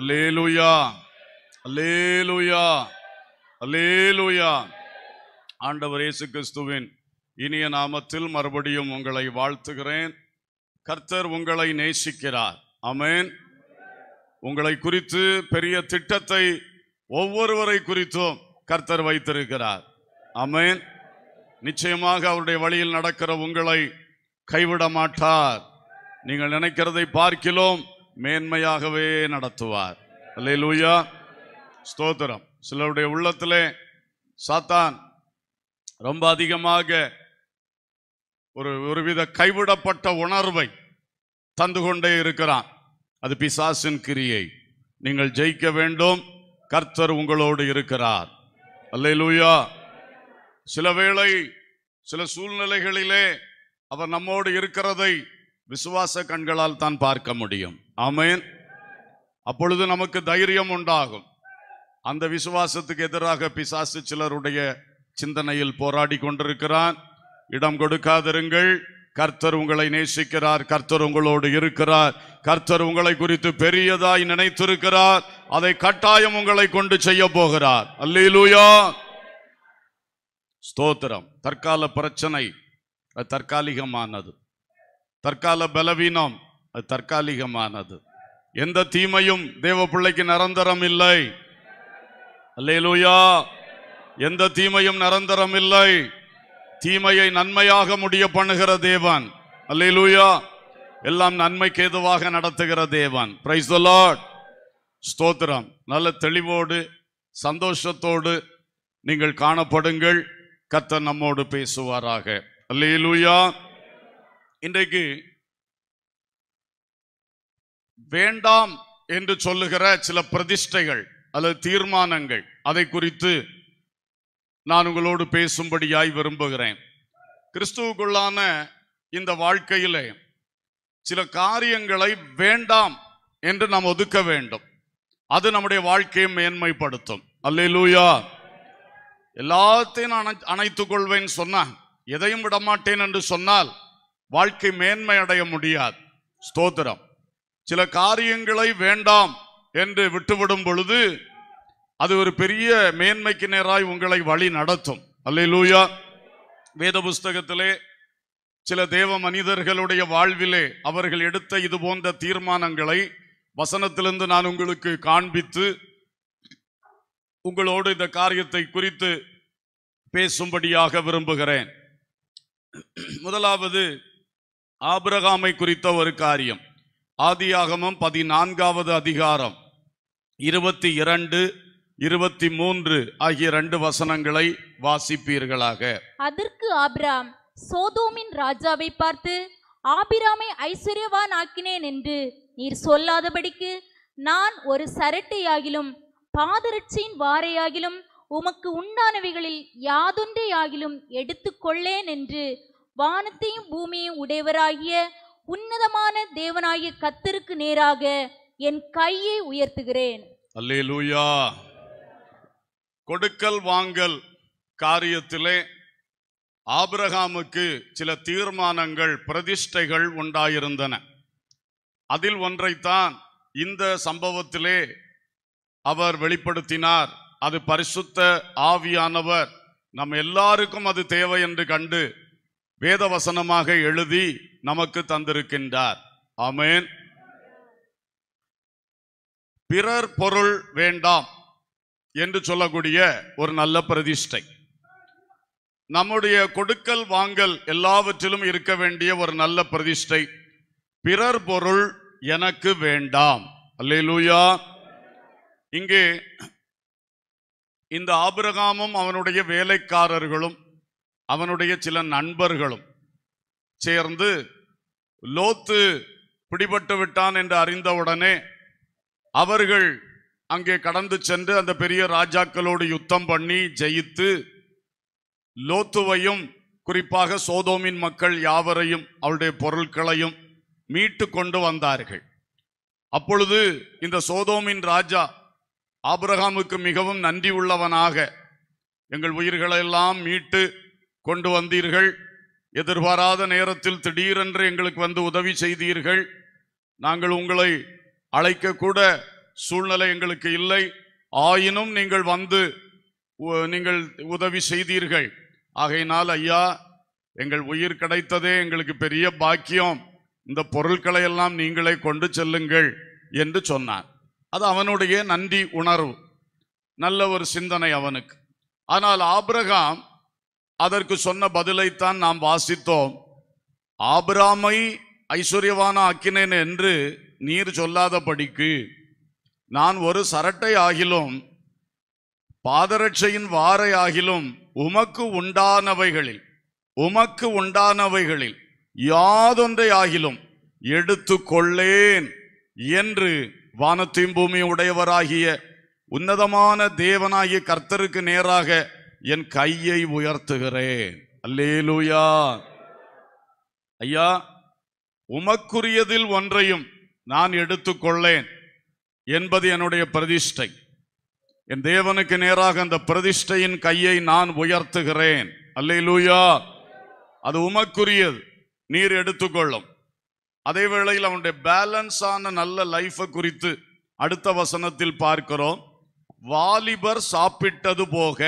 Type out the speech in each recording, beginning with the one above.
alleluia alleluia alleluia ஆண்டவர் இயேசு கிறிஸ்துவின் இனிய நாமத்தில் மறுபடியும் உங்களை வாழ்த்துகிறேன் கர்த்தர் உங்களை நேசிக்கிறார் அமேன் உங்களை குறித்து பெரிய திட்டத்தை ஒவ்வொருவரை குறித்தும் கர்த்தர் வைத்திருக்கிறார் அமேன் நிச்சயமாக அவருடைய வழியில் நடக்கிற உங்களை கைவிட மாட்டார் நீங்கள் நினைக்கிறதை பார்க்கிலும் மேன்மையாகவே நடத்துவார் அல்ல லூயா ஸ்தோத்திரம் சிலருடைய உள்ளத்திலே சாத்தான் ரொம்ப அதிகமாக ஒரு ஒருவித கைவிடப்பட்ட உணர்வை தந்து கொண்டே இருக்கிறான் அது பிசாசின் கிரியை நீங்கள் ஜெயிக்க வேண்டும் கர்த்தர் உங்களோடு இருக்கிறார் அல்ல லூயா சில வேளை சில சூழ்நிலைகளிலே அவர் நம்மோடு இருக்கிறதை விசுவாச கண்களால் தான் பார்க்க முடியும் அமேன் அப்பொழுது நமக்கு தைரியம் உண்டாகும் அந்த விசுவாசத்துக்கு எதிராக பிசாசு சிலருடைய சிந்தனையில் போராடி கொண்டிருக்கிறான் இடம் கொடுக்காதிருங்கள் கர்த்தர் உங்களை நேசிக்கிறார் கர்த்தர் உங்களோடு இருக்கிறார் கர்த்தர் உங்களை குறித்து பெரியதாய் நினைத்திருக்கிறார் அதை கட்டாயம் உங்களை கொண்டு செய்ய போகிறார் அல்லூயா ஸ்தோத்திரம் தற்கால பிரச்சனை தற்காலிகமானது தற்கால பலவீனம் அது தற்காலிகமானது எந்த தீமையும் தேவ பிள்ளைக்கு நிரந்தரம் இல்லை அல்லேலூயா எந்த தீமையும் நிரந்தரம் இல்லை தீமையை நன்மையாக முடிய பண்ணுகிற தேவன் அல்லேலூயா எல்லாம் நன்மைக்கு ஏதுவாக நடத்துகிற தேவன் பிரைஸ் ஸ்தோத்திரம் நல்ல தெளிவோடு சந்தோஷத்தோடு நீங்கள் காணப்படுங்கள் கத்த நம்மோடு பேசுவாராக அல்லேலூயா இன்றைக்கு வேண்டாம் என்று சொல்லுகிற சில பிரதிஷ்டைகள் அல்லது தீர்மானங்கள் அதை குறித்து நான் உங்களோடு பேசும்படியாய் விரும்புகிறேன் கிறிஸ்துவுக்குள்ளான இந்த வாழ்க்கையிலே சில காரியங்களை வேண்டாம் என்று நாம் ஒதுக்க வேண்டும் அது நம்முடைய வாழ்க்கையை மேன்மைப்படுத்தும் அல்லே லூயா எல்லாத்தையும் அணை அணைத்துக் கொள்வேன் சொன்னால் எதையும் விடமாட்டேன் என்று சொன்னால் வாழ்க்கை மேன்மை அடைய முடியாது ஸ்தோத்திரம் சில காரியங்களை வேண்டாம் என்று விட்டுவிடும் பொழுது அது ஒரு பெரிய மேன்மைக்கு நேராய் உங்களை வழி நடத்தும் அல்லூயா லூயா வேத புஸ்தகத்திலே சில தேவ மனிதர்களுடைய வாழ்விலே அவர்கள் எடுத்த இது போன்ற தீர்மானங்களை வசனத்திலிருந்து நான் உங்களுக்கு காண்பித்து உங்களோடு இந்த காரியத்தை குறித்து பேசும்படியாக விரும்புகிறேன் முதலாவது ஆபிரகாமை குறித்த ஒரு காரியம் ஆதியாகமம் பதினான்காவது அதிகாரம் இருபத்தி இரண்டு இருபத்தி மூன்று ஆகிய ரெண்டு வசனங்களை வாசிப்பீர்களாக அதற்கு ஆபிராம் சோதோமின் ராஜாவை பார்த்து ஆபிராமை ஐஸ்வர்யவான் ஆக்கினேன் என்று நீர் சொல்லாதபடிக்கு நான் ஒரு சரட்டையாகிலும் பாதரட்சியின் வாரையாகிலும் உமக்கு உண்டானவைகளில் யாதொன்றையாகிலும் எடுத்துக்கொள்ளேன் என்று வானத்தையும் பூமியையும் உடையவராகிய உன்னதமான தேவனாய கத்தருக்கு நேராக என் கையை உயர்த்துகிறேன் லூயா கொடுக்கல் வாங்கல் காரியத்திலே ஆபிரகாமுக்கு சில தீர்மானங்கள் பிரதிஷ்டைகள் உண்டாயிருந்தன அதில் ஒன்றைத்தான் இந்த சம்பவத்திலே அவர் வெளிப்படுத்தினார் அது பரிசுத்த ஆவியானவர் நம் எல்லாருக்கும் அது தேவை என்று கண்டு வேதவசனமாக எழுதி நமக்கு தந்திருக்கின்றார் அமேன் பிறர் பொருள் வேண்டாம் என்று சொல்லக்கூடிய ஒரு நல்ல பிரதிஷ்டை நம்முடைய கொடுக்கல் வாங்கல் எல்லாவற்றிலும் இருக்க வேண்டிய ஒரு நல்ல பிரதிஷ்டை பிறர் பொருள் எனக்கு வேண்டாம் அல்லேலூயா இங்கே இந்த ஆபிரகாமும் அவனுடைய வேலைக்காரர்களும் அவனுடைய சில நண்பர்களும் சேர்ந்து லோத்து பிடிபட்டு விட்டான் என்று அறிந்தவுடனே அவர்கள் அங்கே கடந்து சென்று அந்த பெரிய ராஜாக்களோடு யுத்தம் பண்ணி ஜெயித்து லோத்துவையும் குறிப்பாக சோதோமின் மக்கள் யாவரையும் அவருடைய பொருட்களையும் மீட்டு கொண்டு வந்தார்கள் அப்பொழுது இந்த சோதோமின் ராஜா ஆபிரகாமுக்கு மிகவும் நன்றி உள்ளவனாக எங்கள் உயிர்களெல்லாம் மீட்டு கொண்டு வந்தீர்கள் எதிர்பாராத நேரத்தில் திடீரென்று எங்களுக்கு வந்து உதவி செய்தீர்கள் நாங்கள் உங்களை அழைக்கக்கூட சூழ்நிலை எங்களுக்கு இல்லை ஆயினும் நீங்கள் வந்து நீங்கள் உதவி செய்தீர்கள் ஆகையினால் ஐயா எங்கள் உயிர் கிடைத்ததே எங்களுக்கு பெரிய பாக்கியம் இந்த பொருட்களை எல்லாம் நீங்களே கொண்டு செல்லுங்கள் என்று சொன்னார் அது அவனுடைய நன்றி உணர்வு நல்ல ஒரு சிந்தனை அவனுக்கு ஆனால் ஆபிரகாம் அதற்கு சொன்ன பதிலைத்தான் நாம் வாசித்தோம் ஆபிராமை ஐஸ்வர்யவான ஆக்கினேன் என்று நீர் சொல்லாதபடிக்கு நான் ஒரு சரட்டை ஆகிலும் பாதரட்சையின் வாரை ஆகிலும் உமக்கு உண்டானவைகளில் உமக்கு உண்டானவைகளில் யாதொன்றை ஆகிலும் எடுத்து கொள்ளேன் என்று வானத்தையும் பூமி உடையவராகிய உன்னதமான தேவனாகிய கர்த்தருக்கு நேராக என் கையை உயர்த்துகிறேன் அல்லேலூயா ஐயா உமக்குரியதில் ஒன்றையும் நான் எடுத்துக்கொள்ளேன் என்பது என்னுடைய பிரதிஷ்டை என் தேவனுக்கு நேராக அந்த பிரதிஷ்டையின் கையை நான் உயர்த்துகிறேன் அல்லேலூயா அது உமக்குரியது நீர் எடுத்துக்கொள்ளும் அதே வேளையில் அவனுடைய பேலன்ஸான நல்ல லைஃபை குறித்து அடுத்த வசனத்தில் பார்க்கிறோம் வாலிபர் சாப்பிட்டது போக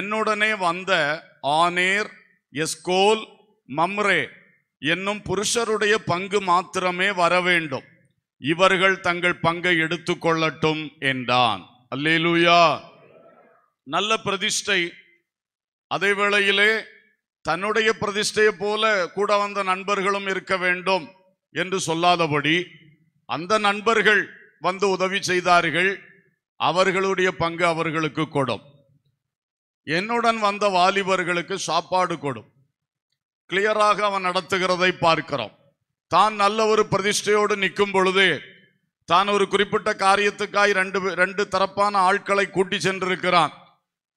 என்னுடனே வந்த ஆனேர் எஸ்கோல் மம்ரே என்னும் புருஷருடைய பங்கு மாத்திரமே வர வேண்டும் இவர்கள் தங்கள் பங்கை எடுத்துக்கொள்ளட்டும் என்றான் அல்லேலூயா நல்ல பிரதிஷ்டை அதே வேளையிலே தன்னுடைய பிரதிஷ்டையை போல கூட வந்த நண்பர்களும் இருக்க வேண்டும் என்று சொல்லாதபடி அந்த நண்பர்கள் வந்து உதவி செய்தார்கள் அவர்களுடைய பங்கு அவர்களுக்கு கொடும் என்னுடன் வந்த வாலிபர்களுக்கு சாப்பாடு கொடும் கிளியராக அவன் நடத்துகிறதை பார்க்கிறோம் தான் நல்ல ஒரு பிரதிஷ்டையோடு நிற்கும் பொழுது தான் ஒரு குறிப்பிட்ட காரியத்துக்காய் ரெண்டு ரெண்டு தரப்பான ஆட்களை கூட்டி சென்றிருக்கிறான்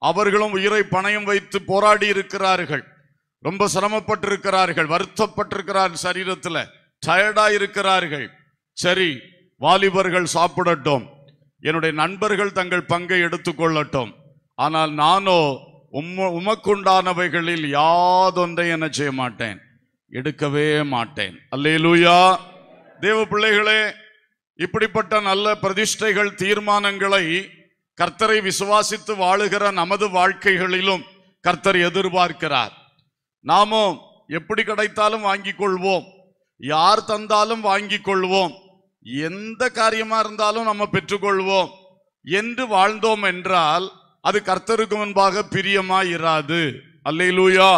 அவர்களும் உயிரை பணயம் வைத்து போராடி இருக்கிறார்கள் ரொம்ப சிரமப்பட்டிருக்கிறார்கள் வருத்தப்பட்டிருக்கிறார் சரீரத்தில் டயர்டாக இருக்கிறார்கள் சரி வாலிபர்கள் சாப்பிடட்டும் என்னுடைய நண்பர்கள் தங்கள் பங்கை எடுத்துக்கொள்ளட்டும் ஆனால் நானோ உம்ம உமக்குண்டானவைகளில் யாதொன்றை என்ன செய்ய மாட்டேன் எடுக்கவே மாட்டேன் அல்லேலூயா தேவ பிள்ளைகளே இப்படிப்பட்ட நல்ல பிரதிஷ்டைகள் தீர்மானங்களை கர்த்தரை விசுவாசித்து வாழுகிற நமது வாழ்க்கைகளிலும் கர்த்தர் எதிர்பார்க்கிறார் நாமோ எப்படி கிடைத்தாலும் வாங்கி கொள்வோம் யார் தந்தாலும் வாங்கி கொள்வோம் எந்த காரியமா இருந்தாலும் நம்ம பெற்றுக்கொள்வோம் என்று வாழ்ந்தோம் என்றால் அது கர்த்தருக்கு முன்பாக பிரியமாயிராது அல்லையிலூயா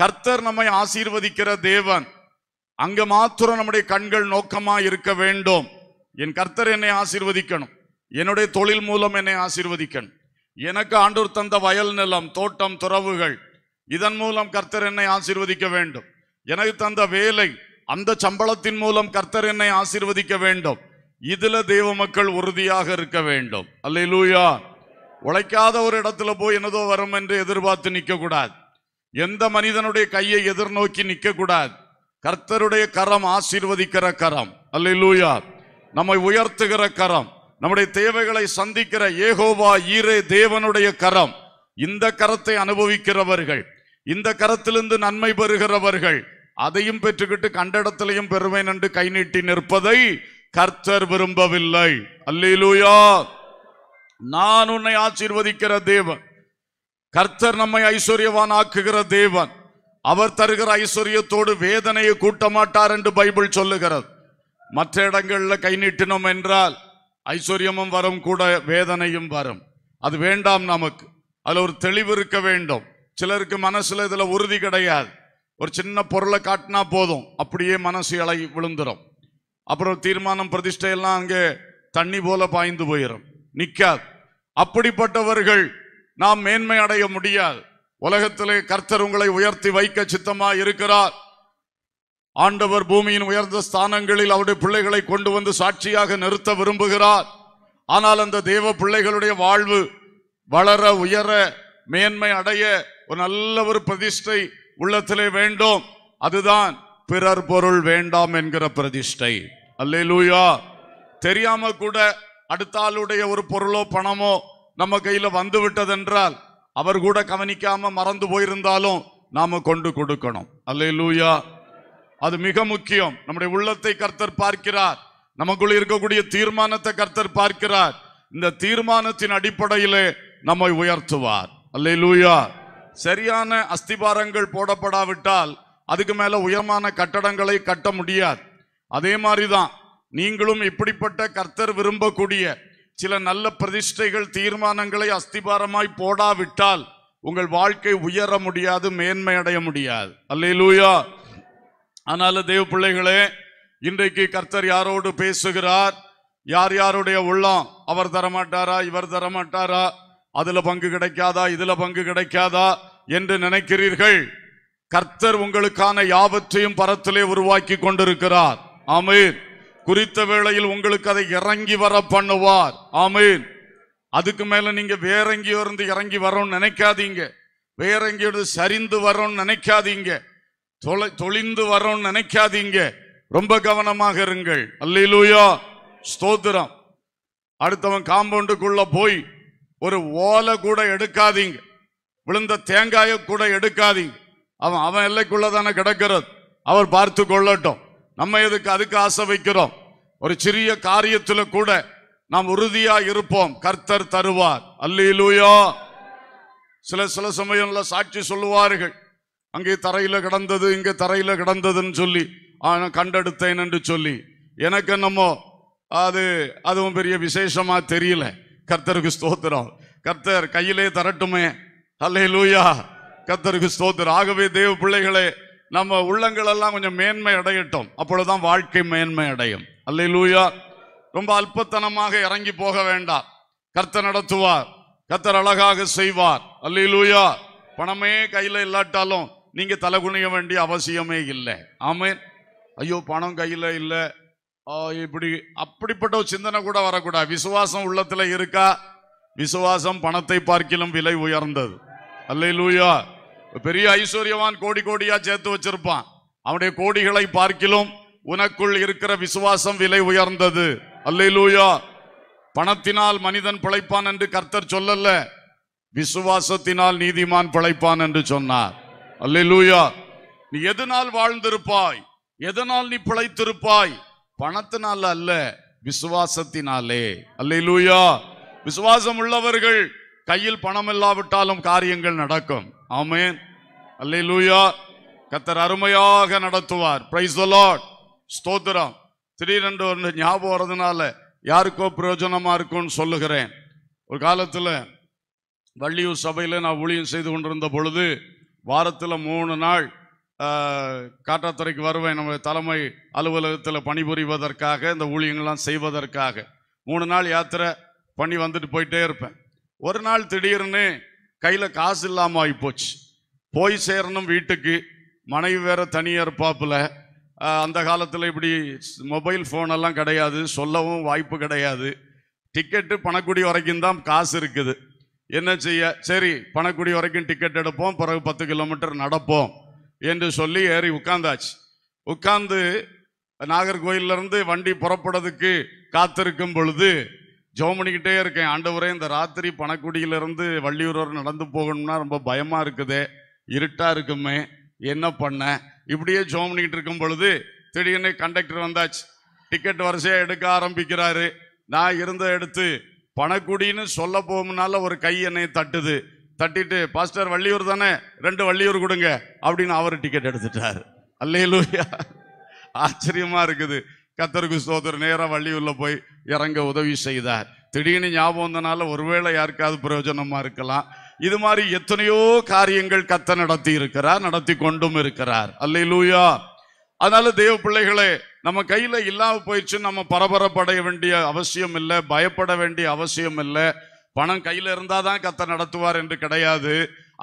கர்த்தர் நம்மை ஆசீர்வதிக்கிற தேவன் அங்க மாத்திரம் நம்முடைய கண்கள் நோக்கமா இருக்க வேண்டும் என் கர்த்தர் என்னை ஆசீர்வதிக்கணும் என்னுடைய தொழில் மூலம் என்னை ஆசீர்வதிக்கணும் எனக்கு ஆண்டூர் தந்த வயல் நிலம் தோட்டம் துறவுகள் இதன் மூலம் கர்த்தர் என்னை ஆசீர்வதிக்க வேண்டும் எனக்கு தந்த வேலை அந்த சம்பளத்தின் மூலம் கர்த்தர் என்னை ஆசீர்வதிக்க வேண்டும் இதுல தெய்வ மக்கள் உறுதியாக இருக்க வேண்டும் அல்லையிலூயா உழைக்காத ஒரு இடத்துல போய் என்னதோ வரும் என்று எதிர்பார்த்து நிற்கக்கூடாது எந்த மனிதனுடைய கையை எதிர்நோக்கி நிற்கக்கூடாது கர்த்தருடைய கரம் ஆசீர்வதிக்கிற கரம் அல்லூயா நம்மை உயர்த்துகிற கரம் நம்முடைய தேவைகளை சந்திக்கிற ஏகோவா ஈரே தேவனுடைய கரம் இந்த கரத்தை அனுபவிக்கிறவர்கள் இந்த கரத்திலிருந்து நன்மை பெறுகிறவர்கள் அதையும் பெற்றுக்கிட்டு கண்ட இடத்திலையும் பெறுவேன் என்று கை நீட்டி நிற்பதை கர்த்தர் விரும்பவில்லை அல்லூயா நான் உன்னை ஆசீர்வதிக்கிற தேவன் கர்த்தர் நம்மை ஐஸ்வர்யவான் ஆக்குகிற தேவன் அவர் தருகிற ஐஸ்வர்யத்தோடு வேதனையை கூட்ட மாட்டார் என்று பைபிள் சொல்லுகிறது மற்ற இடங்களில் கை நீட்டினோம் என்றால் ஐஸ்வர்யமும் வரும் கூட வேதனையும் வரும் அது வேண்டாம் நமக்கு அதில் ஒரு தெளிவு இருக்க வேண்டும் சிலருக்கு மனசில் இதில் உறுதி கிடையாது ஒரு சின்ன பொருளை காட்டினா போதும் அப்படியே மனசு இலை விழுந்துடும் அப்புறம் தீர்மானம் பிரதிஷ்டையெல்லாம் அங்கே தண்ணி போல பாய்ந்து போயிடும் நிற்காது அப்படிப்பட்டவர்கள் நாம் மேன்மை அடைய முடியாது உலகத்திலே கர்த்தர் உங்களை உயர்த்தி வைக்க சித்தமாக இருக்கிறார் ஆண்டவர் பூமியின் உயர்ந்த ஸ்தானங்களில் அவருடைய பிள்ளைகளை கொண்டு வந்து சாட்சியாக நிறுத்த விரும்புகிறார் ஆனால் அந்த தேவ பிள்ளைகளுடைய வாழ்வு வளர உயர மேன்மை அடைய ஒரு நல்ல ஒரு பிரதிஷ்டை உள்ளத்திலே வேண்டும் அதுதான் பிறர் பொருள் வேண்டாம் என்கிற பிரதிஷ்டை அல்லே லூயா தெரியாம கூட அடுத்த ஆளுடைய ஒரு பொருளோ பணமோ நம்ம கையில வந்து விட்டதென்றால் அவர் கூட கவனிக்காம மறந்து போயிருந்தாலும் நாம கொண்டு கொடுக்கணும் அல்ல லூயா அது மிக முக்கியம் நம்முடைய உள்ளத்தை கர்த்தர் பார்க்கிறார் நமக்குள் இருக்கக்கூடிய தீர்மானத்தை கர்த்தர் பார்க்கிறார் இந்த தீர்மானத்தின் அடிப்படையிலே நம்மை உயர்த்துவார் அல்ல லூயா சரியான அஸ்திபாரங்கள் போடப்படாவிட்டால் அதுக்கு மேல உயரமான கட்டடங்களை கட்ட முடியாது அதே மாதிரிதான் நீங்களும் இப்படிப்பட்ட கர்த்தர் விரும்பக்கூடிய சில நல்ல பிரதிஷ்டைகள் தீர்மானங்களை அஸ்திபாரமாய் போடாவிட்டால் உங்கள் வாழ்க்கை உயர முடியாது மேன்மை அடைய முடியாது அல்லையிலூயா ஆனால தேவ பிள்ளைகளே இன்றைக்கு கர்த்தர் யாரோடு பேசுகிறார் யார் யாருடைய உள்ளம் அவர் தரமாட்டாரா இவர் தரமாட்டாரா அதுல பங்கு கிடைக்காதா இதுல பங்கு கிடைக்காதா என்று நினைக்கிறீர்கள் கர்த்தர் உங்களுக்கான யாவற்றையும் பரத்திலே உருவாக்கி கொண்டிருக்கிறார் ஆமீன் குறித்த வேளையில் உங்களுக்கு அதை இறங்கி வர பண்ணுவார் ஆமீன் அதுக்கு மேல நீங்க வேற எங்கேயோ இருந்து இறங்கி வரோம்னு நினைக்காதீங்க வேற எங்கேயோ சரிந்து வரோம்னு நினைக்காதீங்க தொலை தொழிந்து வரோம்னு நினைக்காதீங்க ரொம்ப கவனமாக இருங்கள் அல்லையிலூயா ஸ்தோத்திரம் அடுத்தவன் காம்பவுண்டுக்குள்ள போய் ஒரு ஓலை கூட எடுக்காதீங்க விழுந்த தேங்காயை கூட எடுக்காதீங்க அவன் அவன் எல்லைக்குள்ள தானே கிடக்கிறது அவர் பார்த்து கொள்ளட்டும் நம்ம எதுக்கு அதுக்கு ஆசை வைக்கிறோம் ஒரு சிறிய காரியத்துல கூட நாம் உறுதியா இருப்போம் கர்த்தர் தருவார் அல்லூயோ சில சில சமயம்ல சாட்சி சொல்லுவார்கள் அங்கே தரையில கிடந்தது இங்க தரையில கிடந்ததுன்னு சொல்லி ஆனா கண்டெடுத்தேன் என்று சொல்லி எனக்கு என்னமோ அது அதுவும் பெரிய விசேஷமா தெரியல கர்த்தருக்கு ஸ்தோத்திரம் கர்த்தர் கையிலே தரட்டுமே அல்லே லூயா கர்த்தருக்கு ஸ்தோத்திரம் ஆகவே தேவ பிள்ளைகளே நம்ம உள்ளங்கள் எல்லாம் கொஞ்சம் மேன்மை அடையட்டும் அப்பொழுதுதான் வாழ்க்கை மேன்மை அடையும் அல்லை லூயா ரொம்ப அல்பத்தனமாக இறங்கி போக வேண்டாம் கர்த்தர் நடத்துவார் கர்த்தர் அழகாக செய்வார் அல்லை லூயா பணமே கையில் இல்லாட்டாலும் நீங்கள் தலை குனிய வேண்டிய அவசியமே இல்லை ஆமேன் ஐயோ பணம் கையில் இல்லை இப்படி அப்படிப்பட்ட ஒரு சிந்தனை கூட வரக்கூடாது விசுவாசம் உள்ளத்தில் இருக்கா விசுவாசம் பணத்தை பார்க்கிலும் விலை உயர்ந்தது அல்லை லூயா பெரிய ஐஸ்வர்யவான் கோடி கோடியா சேர்த்து வச்சிருப்பான் அவனுடைய கோடிகளை பார்க்கிலும் உனக்குள் இருக்கிற விசுவாசம் விலை உயர்ந்தது அல்லூயா பணத்தினால் மனிதன் பிழைப்பான் என்று கர்த்தர் சொல்லல விசுவாசத்தினால் நீதிமான் பிழைப்பான் என்று சொன்னார் அல்லூயா நீ எதனால் வாழ்ந்திருப்பாய் எதனால் நீ பிழைத்திருப்பாய் பணத்தினால் அல்ல விசுவாசத்தினாலே அல்லூயா விசுவாசம் உள்ளவர்கள் கையில் பணம் இல்லாவிட்டாலும் காரியங்கள் நடக்கும் ஆமேன் அல்லை லூயா கத்தர் அருமையாக நடத்துவார் பிரைஸ் லாட் ஸ்தோத்திரம் திடீரென்று ஒன்று ஞாபகம் வர்றதுனால யாருக்கோ பிரயோஜனமாக இருக்கும்னு சொல்லுகிறேன் ஒரு காலத்தில் வள்ளியூர் சபையில் நான் ஊழியம் செய்து கொண்டிருந்த பொழுது வாரத்தில் மூணு நாள் காட்டாத்துறைக்கு வருவேன் நம்ம தலைமை அலுவலகத்தில் பணிபுரிவதற்காக இந்த ஊழியங்கள்லாம் செய்வதற்காக மூணு நாள் யாத்திரை பண்ணி வந்துட்டு போயிட்டே இருப்பேன் ஒரு நாள் திடீர்னு கையில் காசு இல்லாமல் ஆகிப்போச்சு போய் சேரணும் வீட்டுக்கு மனைவி வேற தனியாக இருப்பாப்பில் அந்த காலத்தில் இப்படி மொபைல் ஃபோனெல்லாம் கிடையாது சொல்லவும் வாய்ப்பு கிடையாது டிக்கெட்டு பணக்குடி வரைக்கும் தான் காசு இருக்குது என்ன செய்ய சரி பணக்குடி வரைக்கும் டிக்கெட் எடுப்போம் பிறகு பத்து கிலோமீட்டர் நடப்போம் என்று சொல்லி ஏறி உட்காந்தாச்சு உட்காந்து நாகர்கோயிலிருந்து வண்டி புறப்படுறதுக்கு காத்திருக்கும் பொழுது ஜோம் பண்ணிக்கிட்டே இருக்கேன் ஆண்டவரே இந்த ராத்திரி பணக்குடியிலிருந்து வள்ளியூர் நடந்து போகணும்னா ரொம்ப பயமாக இருக்குது இருட்டாக இருக்குமே என்ன பண்ண இப்படியே ஜோம் பண்ணிக்கிட்டு இருக்கும் பொழுது திடீர்னு கண்டக்டர் வந்தாச்சு டிக்கெட் வரிசையாக எடுக்க ஆரம்பிக்கிறாரு நான் இருந்த எடுத்து பணக்குடின்னு சொல்ல போகும்னால ஒரு கை என்னை தட்டுது தட்டிட்டு பாஸ்டர் வள்ளியூர் தானே ரெண்டு வள்ளியூர் கொடுங்க அப்படின்னு அவர் டிக்கெட் எடுத்துட்டார் அல்லையிலூயா ஆச்சரியமாக இருக்குது கத்தருக்கு நேர நேராக வள்ளியூரில் போய் இறங்க உதவி செய்தார் திடீர்னு ஞாபகம் வந்தனால ஒருவேளை யாருக்காவது பிரயோஜனமாக இருக்கலாம் இது மாதிரி எத்தனையோ காரியங்கள் கத்த நடத்தி இருக்கிறார் நடத்தி கொண்டும் இருக்கிறார் அல்ல லூயா அதனால தெய்வ பிள்ளைகளே நம்ம கையில் இல்லாமல் போயிடுச்சுன்னு நம்ம பரபரப்படைய வேண்டிய அவசியம் இல்லை பயப்பட வேண்டிய அவசியம் இல்லை பணம் கையில் இருந்தால் தான் கத்த நடத்துவார் என்று கிடையாது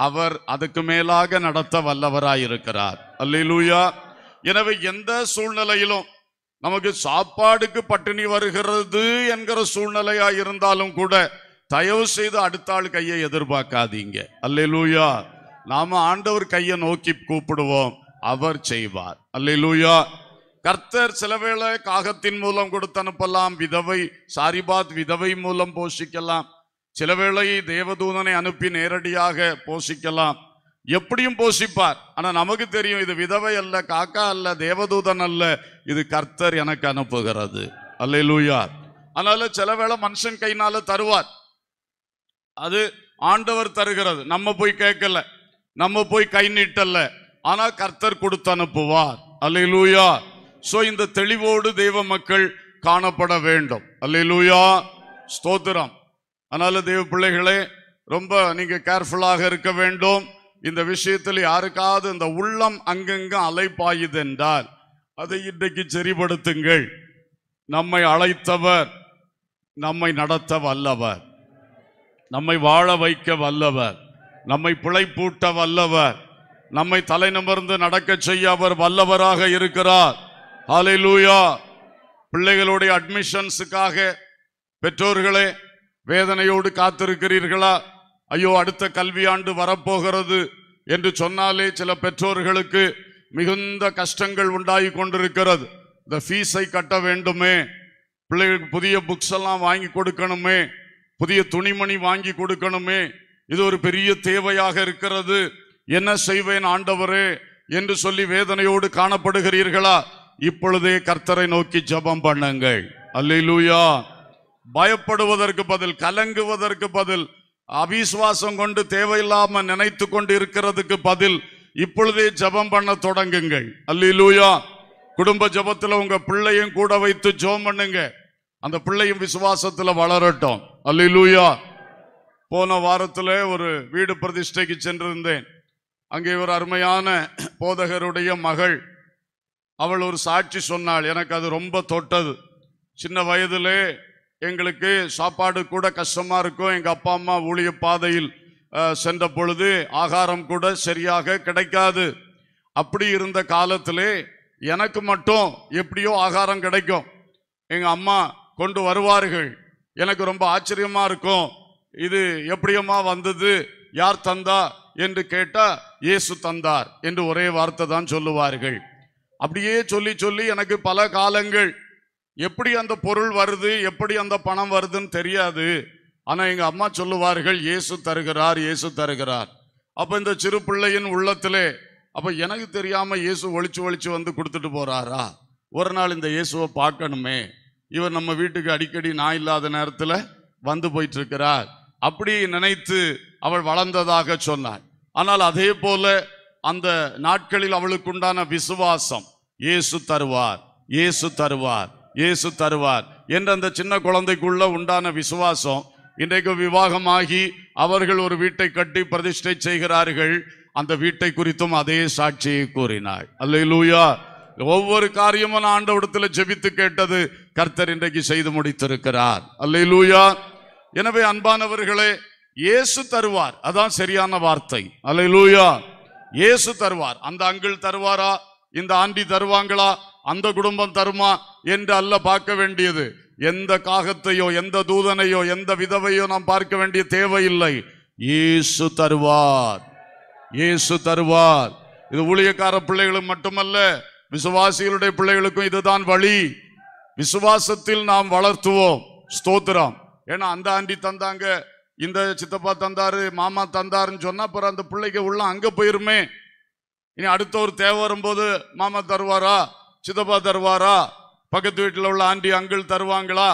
அவர் அதுக்கு மேலாக நடத்த வல்லவராயிருக்கிறார் அல்ல லூயா எனவே எந்த சூழ்நிலையிலும் நமக்கு சாப்பாடுக்கு பட்டினி வருகிறது என்கிற சூழ்நிலையா இருந்தாலும் கூட தயவு செய்து அடுத்த ஆள் கையை எதிர்பார்க்காதீங்க லூயா நாம ஆண்டவர் கையை நோக்கி கூப்பிடுவோம் அவர் செய்வார் லூயா கர்த்தர் சில வேளை காகத்தின் மூலம் கொடுத்து அனுப்பலாம் விதவை சாரிபாத் விதவை மூலம் போஷிக்கலாம் சில வேளை தேவதூதனை அனுப்பி நேரடியாக போஷிக்கலாம் எப்படியும் போஷிப்பார் ஆனா நமக்கு தெரியும் இது விதவை அல்ல காக்கா அல்ல தேவதூதன் அல்ல இது கர்த்தர் எனக்கு அனுப்புகிறது அல்ல லூயார் அதனால சில வேளை மனுஷன் கைனால தருவார் அது ஆண்டவர் தருகிறது நம்ம போய் கேட்கல நம்ம போய் கை நீட்டல்ல ஆனா கர்த்தர் கொடுத்து அனுப்புவார் அல்ல லூயா சோ இந்த தெளிவோடு தெய்வ மக்கள் காணப்பட வேண்டும் அல்ல லூயா ஸ்தோத்திரம் அதனால தெய்வ பிள்ளைகளே ரொம்ப நீங்க கேர்ஃபுல்லாக இருக்க வேண்டும் இந்த விஷயத்தில் யாருக்காவது இந்த உள்ளம் அங்கங்க அலைப்பாயுது என்றால் அதை இன்றைக்கு சரிபடுத்துங்கள் நம்மை அழைத்தவர் நம்மை நடத்த வல்லவர் நம்மை வாழ வைக்க வல்லவர் நம்மை பிழைப்பூட்ட வல்லவர் நம்மை தலை நிமிர்ந்து நடக்க செய்ய அவர் வல்லவராக இருக்கிறார் ஹாலை லூயா பிள்ளைகளுடைய அட்மிஷன்ஸுக்காக பெற்றோர்களே வேதனையோடு காத்திருக்கிறீர்களா ஐயோ அடுத்த கல்வியாண்டு வரப்போகிறது என்று சொன்னாலே சில பெற்றோர்களுக்கு மிகுந்த கஷ்டங்கள் உண்டாகி கொண்டிருக்கிறது இந்த ஃபீஸை கட்ட வேண்டுமே பிள்ளைகளுக்கு புதிய புக்ஸ் எல்லாம் வாங்கி கொடுக்கணுமே புதிய துணிமணி வாங்கி கொடுக்கணுமே இது ஒரு பெரிய தேவையாக இருக்கிறது என்ன செய்வேன் ஆண்டவரே என்று சொல்லி வேதனையோடு காணப்படுகிறீர்களா இப்பொழுதே கர்த்தரை நோக்கி ஜபம் பண்ணுங்கள் அல்லூயா பயப்படுவதற்கு பதில் கலங்குவதற்கு பதில் அவிசுவாசம் கொண்டு தேவையில்லாம நினைத்து கொண்டு இருக்கிறதுக்கு பதில் இப்பொழுதே ஜபம் பண்ண தொடங்குங்கள் அல்லூயா குடும்ப ஜபத்துல உங்க பிள்ளையும் கூட வைத்து ஜோம் பண்ணுங்க அந்த பிள்ளையும் விசுவாசத்துல வளரட்டும் அல்லூயா போன வாரத்தில் ஒரு வீடு பிரதிஷ்டைக்கு சென்றிருந்தேன் அங்கே ஒரு அருமையான போதகருடைய மகள் அவள் ஒரு சாட்சி சொன்னாள் எனக்கு அது ரொம்ப தொட்டது சின்ன வயதிலே எங்களுக்கு சாப்பாடு கூட கஷ்டமாக இருக்கும் எங்கள் அப்பா அம்மா ஊழிய பாதையில் சென்ற பொழுது ஆகாரம் கூட சரியாக கிடைக்காது அப்படி இருந்த காலத்திலே எனக்கு மட்டும் எப்படியோ ஆகாரம் கிடைக்கும் எங்கள் அம்மா கொண்டு வருவார்கள் எனக்கு ரொம்ப ஆச்சரியமாக இருக்கும் இது எப்படியம்மா வந்தது யார் தந்தா என்று கேட்டால் இயேசு தந்தார் என்று ஒரே வார்த்தை தான் சொல்லுவார்கள் அப்படியே சொல்லி சொல்லி எனக்கு பல காலங்கள் எப்படி அந்த பொருள் வருது எப்படி அந்த பணம் வருதுன்னு தெரியாது ஆனால் எங்கள் அம்மா சொல்லுவார்கள் இயேசு தருகிறார் இயேசு தருகிறார் அப்போ இந்த சிறு பிள்ளையின் உள்ளத்திலே அப்போ எனக்கு தெரியாமல் இயேசு ஒழிச்சு ஒழிச்சு வந்து கொடுத்துட்டு போகிறாரா ஒரு நாள் இந்த இயேசுவை பார்க்கணுமே இவர் நம்ம வீட்டுக்கு அடிக்கடி நான் இல்லாத நேரத்தில் வந்து போயிட்டுருக்கிறார் அப்படி நினைத்து அவள் வளர்ந்ததாக சொன்னாள் ஆனால் அதே போல அந்த நாட்களில் அவளுக்குண்டான விசுவாசம் இயேசு தருவார் இயேசு தருவார் இயேசு தருவார் என்ற அந்த சின்ன குழந்தைக்குள்ள உண்டான விசுவாசம் இன்றைக்கு விவாகமாகி அவர்கள் ஒரு வீட்டை கட்டி பிரதிஷ்டை செய்கிறார்கள் அந்த வீட்டை குறித்தும் அதே சாட்சியை கூறினார் அல்ல லூயா ஒவ்வொரு காரியமும் நான் ஆண்டவிடத்தில் ஜெபித்து கேட்டது கர்த்தர் இன்றைக்கு செய்து முடித்திருக்கிறார் அல்ல லூயா எனவே அன்பானவர்களே இயேசு தருவார் அதான் சரியான வார்த்தை அல்ல லூயா இயேசு தருவார் அந்த அங்கிள் தருவாரா இந்த ஆண்டி தருவாங்களா அந்த குடும்பம் தருமா என்று அல்ல பார்க்க வேண்டியது எந்த காகத்தையோ எந்த தூதனையோ எந்த விதவையோ நாம் பார்க்க வேண்டிய தேவையில்லை இயேசு தருவார் இயேசு தருவார் இது ஊழியக்கார பிள்ளைகளும் மட்டுமல்ல விசுவாசிகளுடைய பிள்ளைகளுக்கும் இதுதான் வழி விசுவாசத்தில் நாம் வளர்த்துவோம் ஸ்தோத்திரம் ஏன்னா அந்த ஆண்டி தந்தாங்க இந்த சித்தப்பா தந்தாரு மாமா தந்தாருன்னு சொன்னா அப்புறம் அந்த பிள்ளைக்கு உள்ள அங்க போயிருமே இனி அடுத்த ஒரு தேவை வரும்போது மாமா தருவாரா சித்தப்பா தருவாரா பக்கத்து வீட்டில் உள்ள ஆண்டி அங்கிள் தருவாங்களா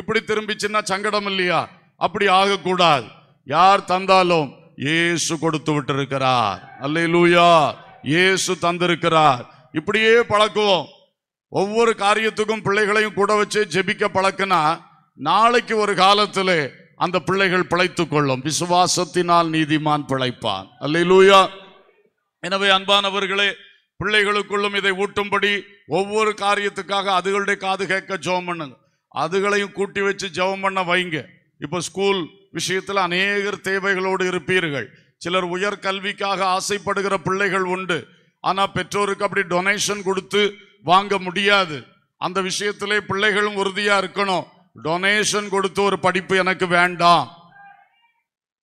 இப்படி திரும்பிச்சுன்னா சங்கடம் இல்லையா அப்படி ஆகக்கூடாது யார் தந்தாலும் ஏசு கொடுத்து விட்டிருக்கிறார் அல்ல லூயா ஏசு தந்திருக்கிறார் இப்படியே பழக்குவோம் ஒவ்வொரு காரியத்துக்கும் பிள்ளைகளையும் கூட வச்சு ஜெபிக்க பழக்கினா நாளைக்கு ஒரு காலத்தில் அந்த பிள்ளைகள் பிழைத்து கொள்ளும் விசுவாசத்தினால் நீதிமான் பிழைப்பான் அல்ல எனவே அன்பானவர்களே பிள்ளைகளுக்குள்ளும் இதை ஊட்டும்படி ஒவ்வொரு காரியத்துக்காக அதுகளுடைய காது கேட்க ஜெபம் பண்ணுங்க அதுகளையும் கூட்டி வச்சு ஜெபம் பண்ண வைங்க இப்போ ஸ்கூல் விஷயத்தில் அநேகர் தேவைகளோடு இருப்பீர்கள் சிலர் உயர் கல்விக்காக ஆசைப்படுகிற பிள்ளைகள் உண்டு ஆனால் பெற்றோருக்கு அப்படி டொனேஷன் கொடுத்து வாங்க முடியாது அந்த விஷயத்திலே பிள்ளைகளும் உறுதியாக இருக்கணும் டொனேஷன் கொடுத்து ஒரு படிப்பு எனக்கு வேண்டாம்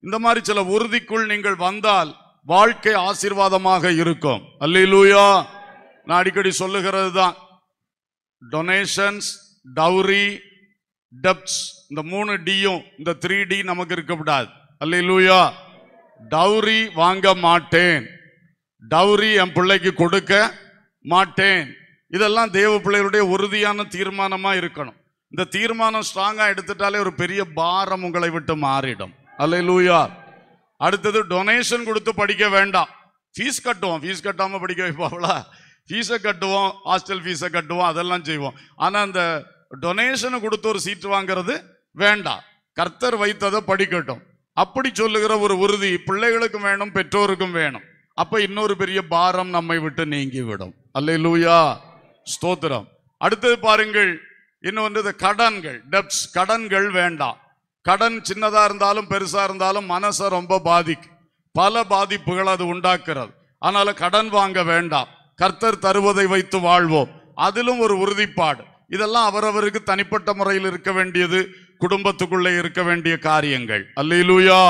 இந்த மாதிரி சில உறுதிக்குள் நீங்கள் வந்தால் வாழ்க்கை ஆசீர்வாதமாக இருக்கும் அல்லூயா நான் அடிக்கடி சொல்லுகிறது தான் டொனேஷன்ஸ் டவுரி டெப்ஸ் இந்த மூணு டியும் இந்த த்ரீ டி நமக்கு இருக்கக்கூடாது அல்ல லூயா டவுரி வாங்க மாட்டேன் டவுரி என் பிள்ளைக்கு கொடுக்க மாட்டேன் இதெல்லாம் தேவ பிள்ளைகளுடைய உறுதியான தீர்மானமாக இருக்கணும் இந்த தீர்மானம் ஸ்ட்ராங்காக எடுத்துட்டாலே ஒரு பெரிய பாரம் உங்களை விட்டு மாறிடும் அல்ல லூயா அடுத்தது டொனேஷன் கொடுத்து படிக்க வேண்டாம் ஃபீஸ் கட்டுவோம் ஃபீஸ் கட்டாமல் படிக்க வைப்பாங்களா ஃபீஸை கட்டுவோம் ஹாஸ்டல் ஃபீஸை கட்டுவோம் அதெல்லாம் செய்வோம் ஆனால் அந்த டொனேஷனை கொடுத்து ஒரு சீட்டு வாங்கிறது வேண்டாம் கர்த்தர் வைத்ததை படிக்கட்டும் அப்படி சொல்லுகிற ஒரு உறுதி பிள்ளைகளுக்கும் வேணும் பெற்றோருக்கும் வேணும் அப்போ இன்னொரு பெரிய பாரம் நம்மை விட்டு நீங்கி விடும் அல்ல லூயா ஸ்தோத்திரம் அடுத்தது பாருங்கள் இன்னொன்று கடன்கள் டெப்ஸ் கடன்கள் வேண்டாம் கடன் சின்னதாக இருந்தாலும் பெருசாக இருந்தாலும் மனசை ரொம்ப பாதிக்கும் பல பாதிப்புகள் அது உண்டாக்குறது அதனால் கடன் வாங்க வேண்டாம் கர்த்தர் தருவதை வைத்து வாழ்வோம் அதிலும் ஒரு உறுதிப்பாடு இதெல்லாம் அவரவருக்கு தனிப்பட்ட முறையில் இருக்க வேண்டியது குடும்பத்துக்குள்ளே இருக்க வேண்டிய காரியங்கள் அல்லையிலூயா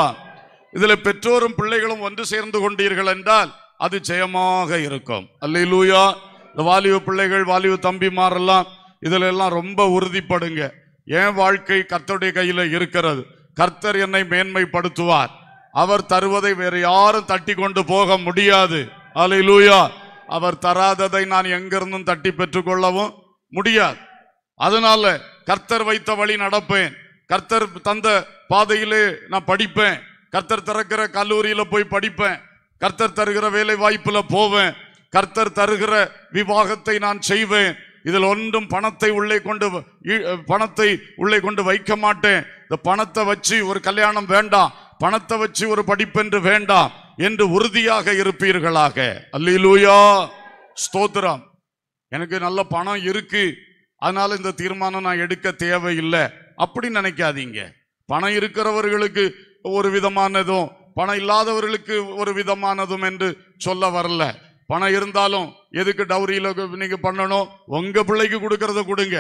இதில் பெற்றோரும் பிள்ளைகளும் ஒன்று சேர்ந்து கொண்டீர்கள் என்றால் அது ஜெயமாக இருக்கும் அல்லையிலூயா இந்த வாலிவு பிள்ளைகள் வாலிவு தம்பிமாரெல்லாம் இதில் எல்லாம் ரொம்ப உறுதிப்படுங்க என் வாழ்க்கை கர்த்தருடைய கையில் இருக்கிறது கர்த்தர் என்னை மேன்மைப்படுத்துவார் அவர் தருவதை வேறு யாரும் தட்டி கொண்டு போக முடியாது அலை லூயா அவர் தராததை நான் எங்கிருந்தும் தட்டி பெற்றுக்கொள்ளவும் முடியாது அதனால கர்த்தர் வைத்த வழி நடப்பேன் கர்த்தர் தந்த பாதையிலே நான் படிப்பேன் கர்த்தர் திறக்கிற கல்லூரியில போய் படிப்பேன் கர்த்தர் தருகிற வேலை வாய்ப்புல போவேன் கர்த்தர் தருகிற விவாகத்தை நான் செய்வேன் இதில் ஒன்றும் பணத்தை உள்ளே கொண்டு பணத்தை உள்ளே கொண்டு வைக்க மாட்டேன் இந்த பணத்தை வச்சு ஒரு கல்யாணம் வேண்டாம் பணத்தை வச்சு ஒரு படிப்பென்று வேண்டாம் என்று உறுதியாக இருப்பீர்களாக அல்லூயா ஸ்தோத்திரம் எனக்கு நல்ல பணம் இருக்கு அதனால இந்த தீர்மானம் நான் எடுக்க தேவையில்லை அப்படின்னு நினைக்காதீங்க பணம் இருக்கிறவர்களுக்கு ஒரு விதமானதும் பணம் இல்லாதவர்களுக்கு ஒரு விதமானதும் என்று சொல்ல வரல பணம் இருந்தாலும் எதுக்கு டவுரியில் நீங்க பண்ணணும் உங்க பிள்ளைக்கு கொடுக்கறத கொடுங்க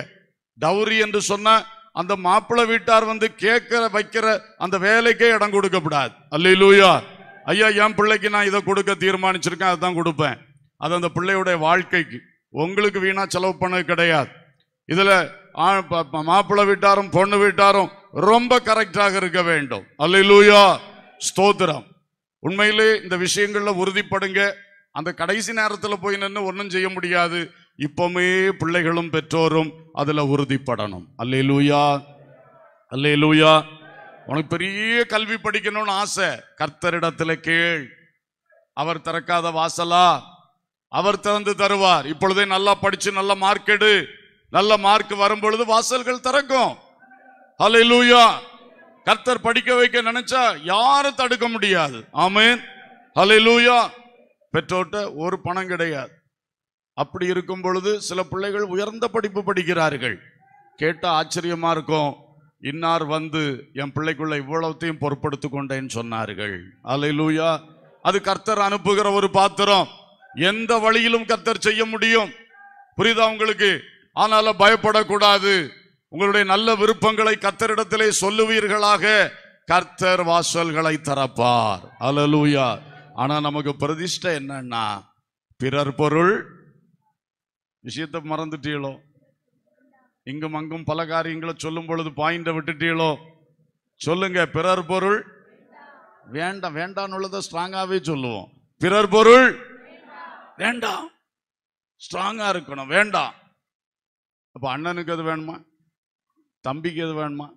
டவுரி என்று சொன்ன அந்த மாப்பிள்ளை வீட்டார் வந்து கேட்கிற வைக்கிற அந்த வேலைக்கே இடம் கொடுக்கப்படாது அல்ல ஐயா என் பிள்ளைக்கு நான் இதை கொடுக்க தீர்மானிச்சிருக்கேன் அதுதான் கொடுப்பேன் அது அந்த பிள்ளையுடைய வாழ்க்கைக்கு உங்களுக்கு வீணாக செலவு பண்ணது கிடையாது இதில் மாப்பிள்ளை வீட்டாரும் பொண்ணு வீட்டாரும் ரொம்ப கரெக்டாக இருக்க வேண்டும் அல்லூயா ஸ்தோத்திரம் உண்மையிலே இந்த விஷயங்களில் உறுதிப்படுங்க அந்த கடைசி நேரத்தில் போய் நின்று ஒன்றும் செய்ய முடியாது இப்போவுமே பிள்ளைகளும் பெற்றோரும் அதில் உறுதிப்படணும் அல்லே லூயா அல்லே லூயா உனக்கு பெரிய கல்வி படிக்கணும்னு ஆசை கர்த்தரிடத்துல கேள் அவர் திறக்காத வாசலா அவர் திறந்து தருவார் இப்பொழுதே நல்லா படிச்சு நல்ல மார்க் எடு நல்ல மார்க் வரும் பொழுது வாசல்கள் திறக்கும் ஹலை லூயா கர்த்தர் படிக்க வைக்க நினைச்சா யாரும் தடுக்க முடியாது ஆமேன் ஹலை லூயா பெற்றோர்கிட்ட ஒரு பணம் கிடையாது அப்படி இருக்கும் பொழுது சில பிள்ளைகள் உயர்ந்த படிப்பு படிக்கிறார்கள் கேட்டால் ஆச்சரியமா இருக்கும் இன்னார் வந்து என் பிள்ளைக்குள்ள இவ்வளவுத்தையும் பொறுப்படுத்து கொண்டேன்னு சொன்னார்கள் அலை லூயா அது கர்த்தர் அனுப்புகிற ஒரு பாத்திரம் எந்த வழியிலும் கர்த்தர் செய்ய முடியும் புரியுதா உங்களுக்கு ஆனால பயப்படக்கூடாது உங்களுடைய நல்ல விருப்பங்களை கர்த்தரிடத்திலே சொல்லுவீர்களாக கர்த்தர் வாசல்களை தரப்பார் அலலூயா ஆனா நமக்கு பிரதிஷ்டை என்னன்னா பிறர் பொருள் விஷயத்தை மறந்துட்டீங்களோ இங்கும் அங்கும் பல காரியங்களை சொல்லும் பொழுது பாயிண்ட விட்டுட்டீங்களோ சொல்லுங்க பிறர் பொருள் வேண்டாம் வேண்டாம் உள்ளதை ஸ்ட்ராங்காகவே சொல்லுவோம் பிறர் பொருள் வேண்டாம் ஸ்ட்ராங்காக இருக்கணும் வேண்டாம் அப்போ அண்ணனுக்கு அது வேணுமா தம்பிக்கு அது வேணுமா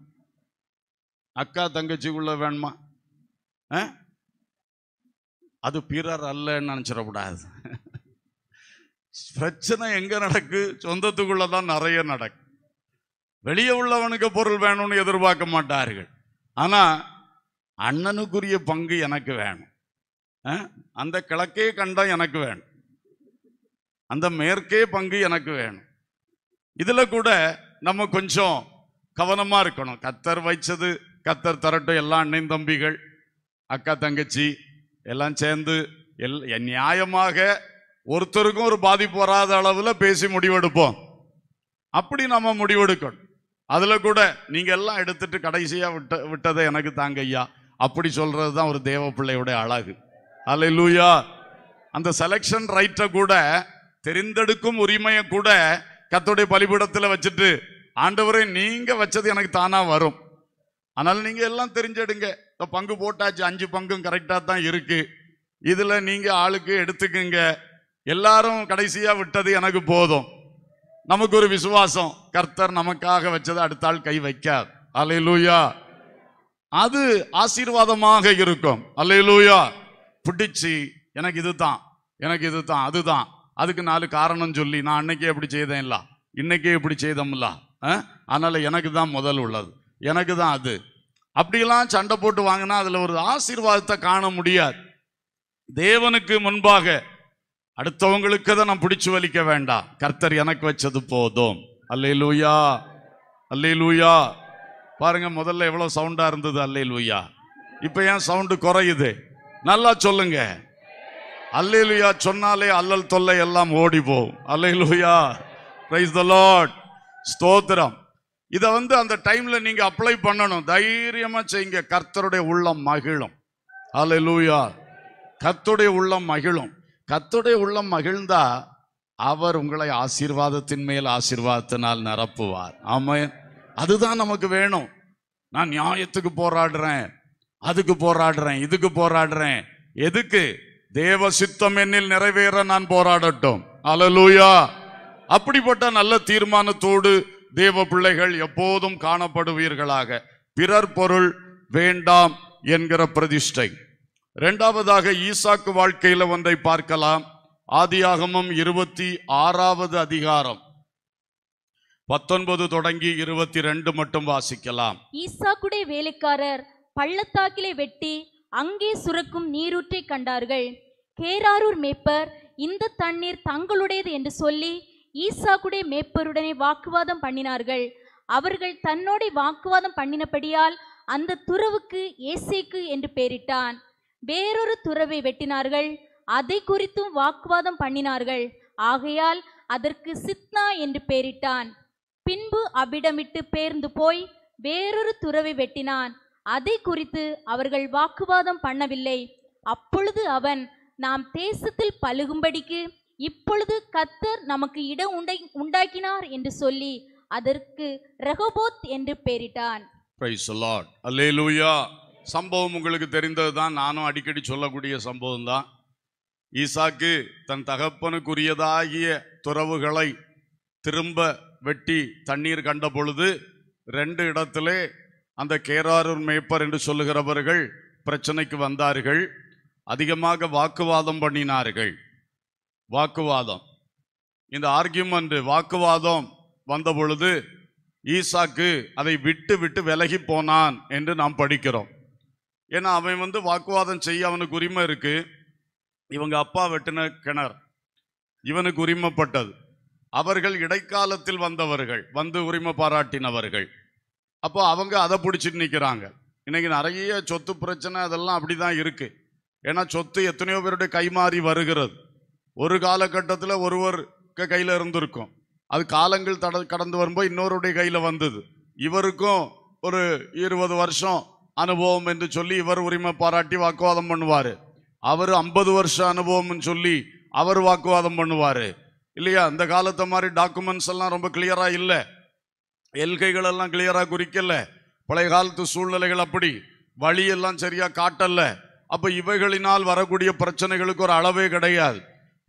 அக்கா தங்கச்சிக்குள்ள வேணுமா அது பிறர் அல்லன்னு நினச்சிடக்கூடாது பிரச்சனை எங்கே நடக்கு சொந்தத்துக்குள்ளே தான் நிறைய நடக்கு வெளியே உள்ளவனுக்கு பொருள் வேணும்னு எதிர்பார்க்க மாட்டார்கள் ஆனால் அண்ணனுக்குரிய பங்கு எனக்கு வேணும் அந்த கிழக்கே கண்டம் எனக்கு வேணும் அந்த மேற்கே பங்கு எனக்கு வேணும் இதில் கூட நம்ம கொஞ்சம் கவனமாக இருக்கணும் கத்தர் வைச்சது கத்தர் தரட்டும் எல்லா அண்ணன் தம்பிகள் அக்கா தங்கச்சி எல்லாம் சேர்ந்து எல் நியாயமாக ஒருத்தருக்கும் ஒரு பாதிப்பு வராத அளவில் பேசி முடிவெடுப்போம் அப்படி நம்ம முடிவெடுக்கணும் அதில் கூட நீங்கள் எல்லாம் எடுத்துட்டு கடைசியாக விட்ட விட்டதை எனக்கு தாங்க ஐயா அப்படி சொல்கிறது தான் ஒரு தேவ பிள்ளையுடைய அழகு அல்ல அந்த செலெக்ஷன் ரைட்டை கூட தெரிந்தெடுக்கும் உரிமையை கூட கத்தோடைய பலிபீடத்தில் வச்சுட்டு ஆண்டவரை நீங்கள் வச்சது எனக்கு தானாக வரும் ஆனால் நீங்கள் எல்லாம் தெரிஞ்செடுங்க இப்போ பங்கு போட்டாச்சு அஞ்சு பங்கும் கரெக்டாக தான் இருக்குது இதில் நீங்கள் ஆளுக்கு எடுத்துக்குங்க எல்லாரும் கடைசியாக விட்டது எனக்கு போதும் நமக்கு ஒரு விசுவாசம் கர்த்தர் நமக்காக வச்சதை அடுத்த ஆள் கை வைக்காது அலையிலூயா அது ஆசீர்வாதமாக இருக்கும் அலையிலூயா பிடிச்சி எனக்கு இதுதான் எனக்கு இதுதான் அதுதான் அதுக்கு நாலு காரணம் சொல்லி நான் அன்னைக்கே எப்படி செய்தேன் இல்ல இன்னைக்கே இப்படி செய்தோம்ல அதனால எனக்கு தான் முதல் உள்ளது எனக்கு தான் அது அப்படிலாம் சண்டை போட்டு வாங்கினா அதில் ஒரு ஆசீர்வாதத்தை காண முடியாது தேவனுக்கு முன்பாக அடுத்தவங்களுக்கு தான் நான் பிடிச்சு வலிக்க வேண்டாம் கர்த்தர் எனக்கு வச்சது போதும் அல்லே லூயா அல்லே லூயா பாருங்க முதல்ல எவ்வளோ சவுண்டா இருந்தது அல்லே லூயா இப்போ ஏன் சவுண்டு குறையுது நல்லா சொல்லுங்க அல்லே லூயா சொன்னாலே அல்லல் தொல்லை எல்லாம் ஓடி போகும் அல்லே லூயா பிரைஸ் த லாட் ஸ்தோத்திரம் இதை வந்து அந்த டைம்ல நீங்க அப்ளை பண்ணணும் தைரியமா செய்யுங்க கர்த்தருடைய உள்ளம் மகிழும் அல்லே லூயா கர்த்தருடைய உள்ளம் மகிழும் கத்துடைய உள்ளம் மகிழ்ந்தா அவர் உங்களை ஆசீர்வாதத்தின் மேல் ஆசீர்வாதத்தினால் நிரப்புவார் ஆமா அதுதான் நமக்கு வேணும் நான் நியாயத்துக்கு போராடுறேன் அதுக்கு போராடுறேன் இதுக்கு போராடுறேன் எதுக்கு தேவ சித்தம் என்னில் நிறைவேற நான் போராடட்டும் அலலூயா அப்படிப்பட்ட நல்ல தீர்மானத்தோடு தேவ பிள்ளைகள் எப்போதும் காணப்படுவீர்களாக பிறர் பொருள் வேண்டாம் என்கிற பிரதிஷ்டை இரண்டாவதாக ஈசாக்கு வாழ்க்கையில் ஒன்றை பார்க்கலாம் ஆதியாகமம் இருபத்தி ஆறாவது அதிகாரம் பத்தொன்பது தொடங்கி இருபத்தி ரெண்டு மட்டும் வாசிக்கலாம் ஈசாக்குடைய வேலைக்காரர் பள்ளத்தாக்கிலே வெட்டி அங்கே சுரக்கும் நீரூற்றை கண்டார்கள் கேராரூர் மேப்பர் இந்த தண்ணீர் தங்களுடையது என்று சொல்லி ஈசாக்குடைய மேப்பருடனே வாக்குவாதம் பண்ணினார்கள் அவர்கள் தன்னோட வாக்குவாதம் பண்ணினபடியால் அந்த துறவுக்கு ஏசேக்கு என்று பெயரிட்டான் வேறொரு துறவை வெட்டினார்கள் அதை குறித்தும் வாக்குவாதம் பண்ணினார்கள் ஆகையால் அதற்கு சித்னா என்று பெயரிட்டான் பின்பு அவ்விடமிட்டு பேர்ந்து போய் வேறொரு துறவை வெட்டினான் அதை குறித்து அவர்கள் வாக்குவாதம் பண்ணவில்லை அப்பொழுது அவன் நாம் தேசத்தில் பழுகும்படிக்கு இப்பொழுது கத்தர் நமக்கு இடம் உண்டை உண்டாக்கினார் என்று சொல்லி அதற்கு ரகபோத் என்று பெயரிட்டான் சம்பவம் உங்களுக்கு தெரிந்தது தான் நானும் அடிக்கடி சொல்லக்கூடிய சம்பவம் தான் ஈசாக்கு தன் தகப்பனுக்குரியதாகிய துறவுகளை திரும்ப வெட்டி தண்ணீர் கண்ட பொழுது ரெண்டு இடத்திலே அந்த கேராரூர் மேய்ப்பர் என்று சொல்லுகிறவர்கள் பிரச்சனைக்கு வந்தார்கள் அதிகமாக வாக்குவாதம் பண்ணினார்கள் வாக்குவாதம் இந்த ஆர்கியூமெண்ட் வாக்குவாதம் வந்த பொழுது ஈசாக்கு அதை விட்டு விட்டு விலகி போனான் என்று நாம் படிக்கிறோம் ஏன்னா அவன் வந்து வாக்குவாதம் செய்ய அவனுக்கு உரிமை இருக்கு இவங்க அப்பா வெட்டின கிணறு இவனுக்கு உரிமைப்பட்டது அவர்கள் இடைக்காலத்தில் வந்தவர்கள் வந்து உரிமை பாராட்டினவர்கள் அப்போ அவங்க அதை பிடிச்சிட்டு நிற்கிறாங்க இன்னைக்கு நிறைய சொத்து பிரச்சனை அதெல்லாம் அப்படி தான் இருக்கு ஏன்னா சொத்து எத்தனையோ பேருடைய கைமாறி வருகிறது ஒரு காலகட்டத்தில் ஒருவர் கையில் இருந்திருக்கும் அது காலங்கள் தட கடந்து வரும்போது இன்னொருடைய கையில் வந்தது இவருக்கும் ஒரு இருபது வருஷம் அனுபவம் என்று சொல்லி இவர் உரிமை பாராட்டி வாக்குவாதம் பண்ணுவார் அவர் ஐம்பது வருஷம் அனுபவம்னு சொல்லி அவர் வாக்குவாதம் பண்ணுவார் இல்லையா அந்த காலத்தை மாதிரி டாக்குமெண்ட்ஸ் எல்லாம் ரொம்ப கிளியராக இல்லை எல்கைகள் எல்லாம் கிளியராக குறிக்கல பழைய காலத்து சூழ்நிலைகள் அப்படி வழியெல்லாம் சரியாக காட்டலை அப்போ இவைகளினால் வரக்கூடிய பிரச்சனைகளுக்கு ஒரு அளவே கிடையாது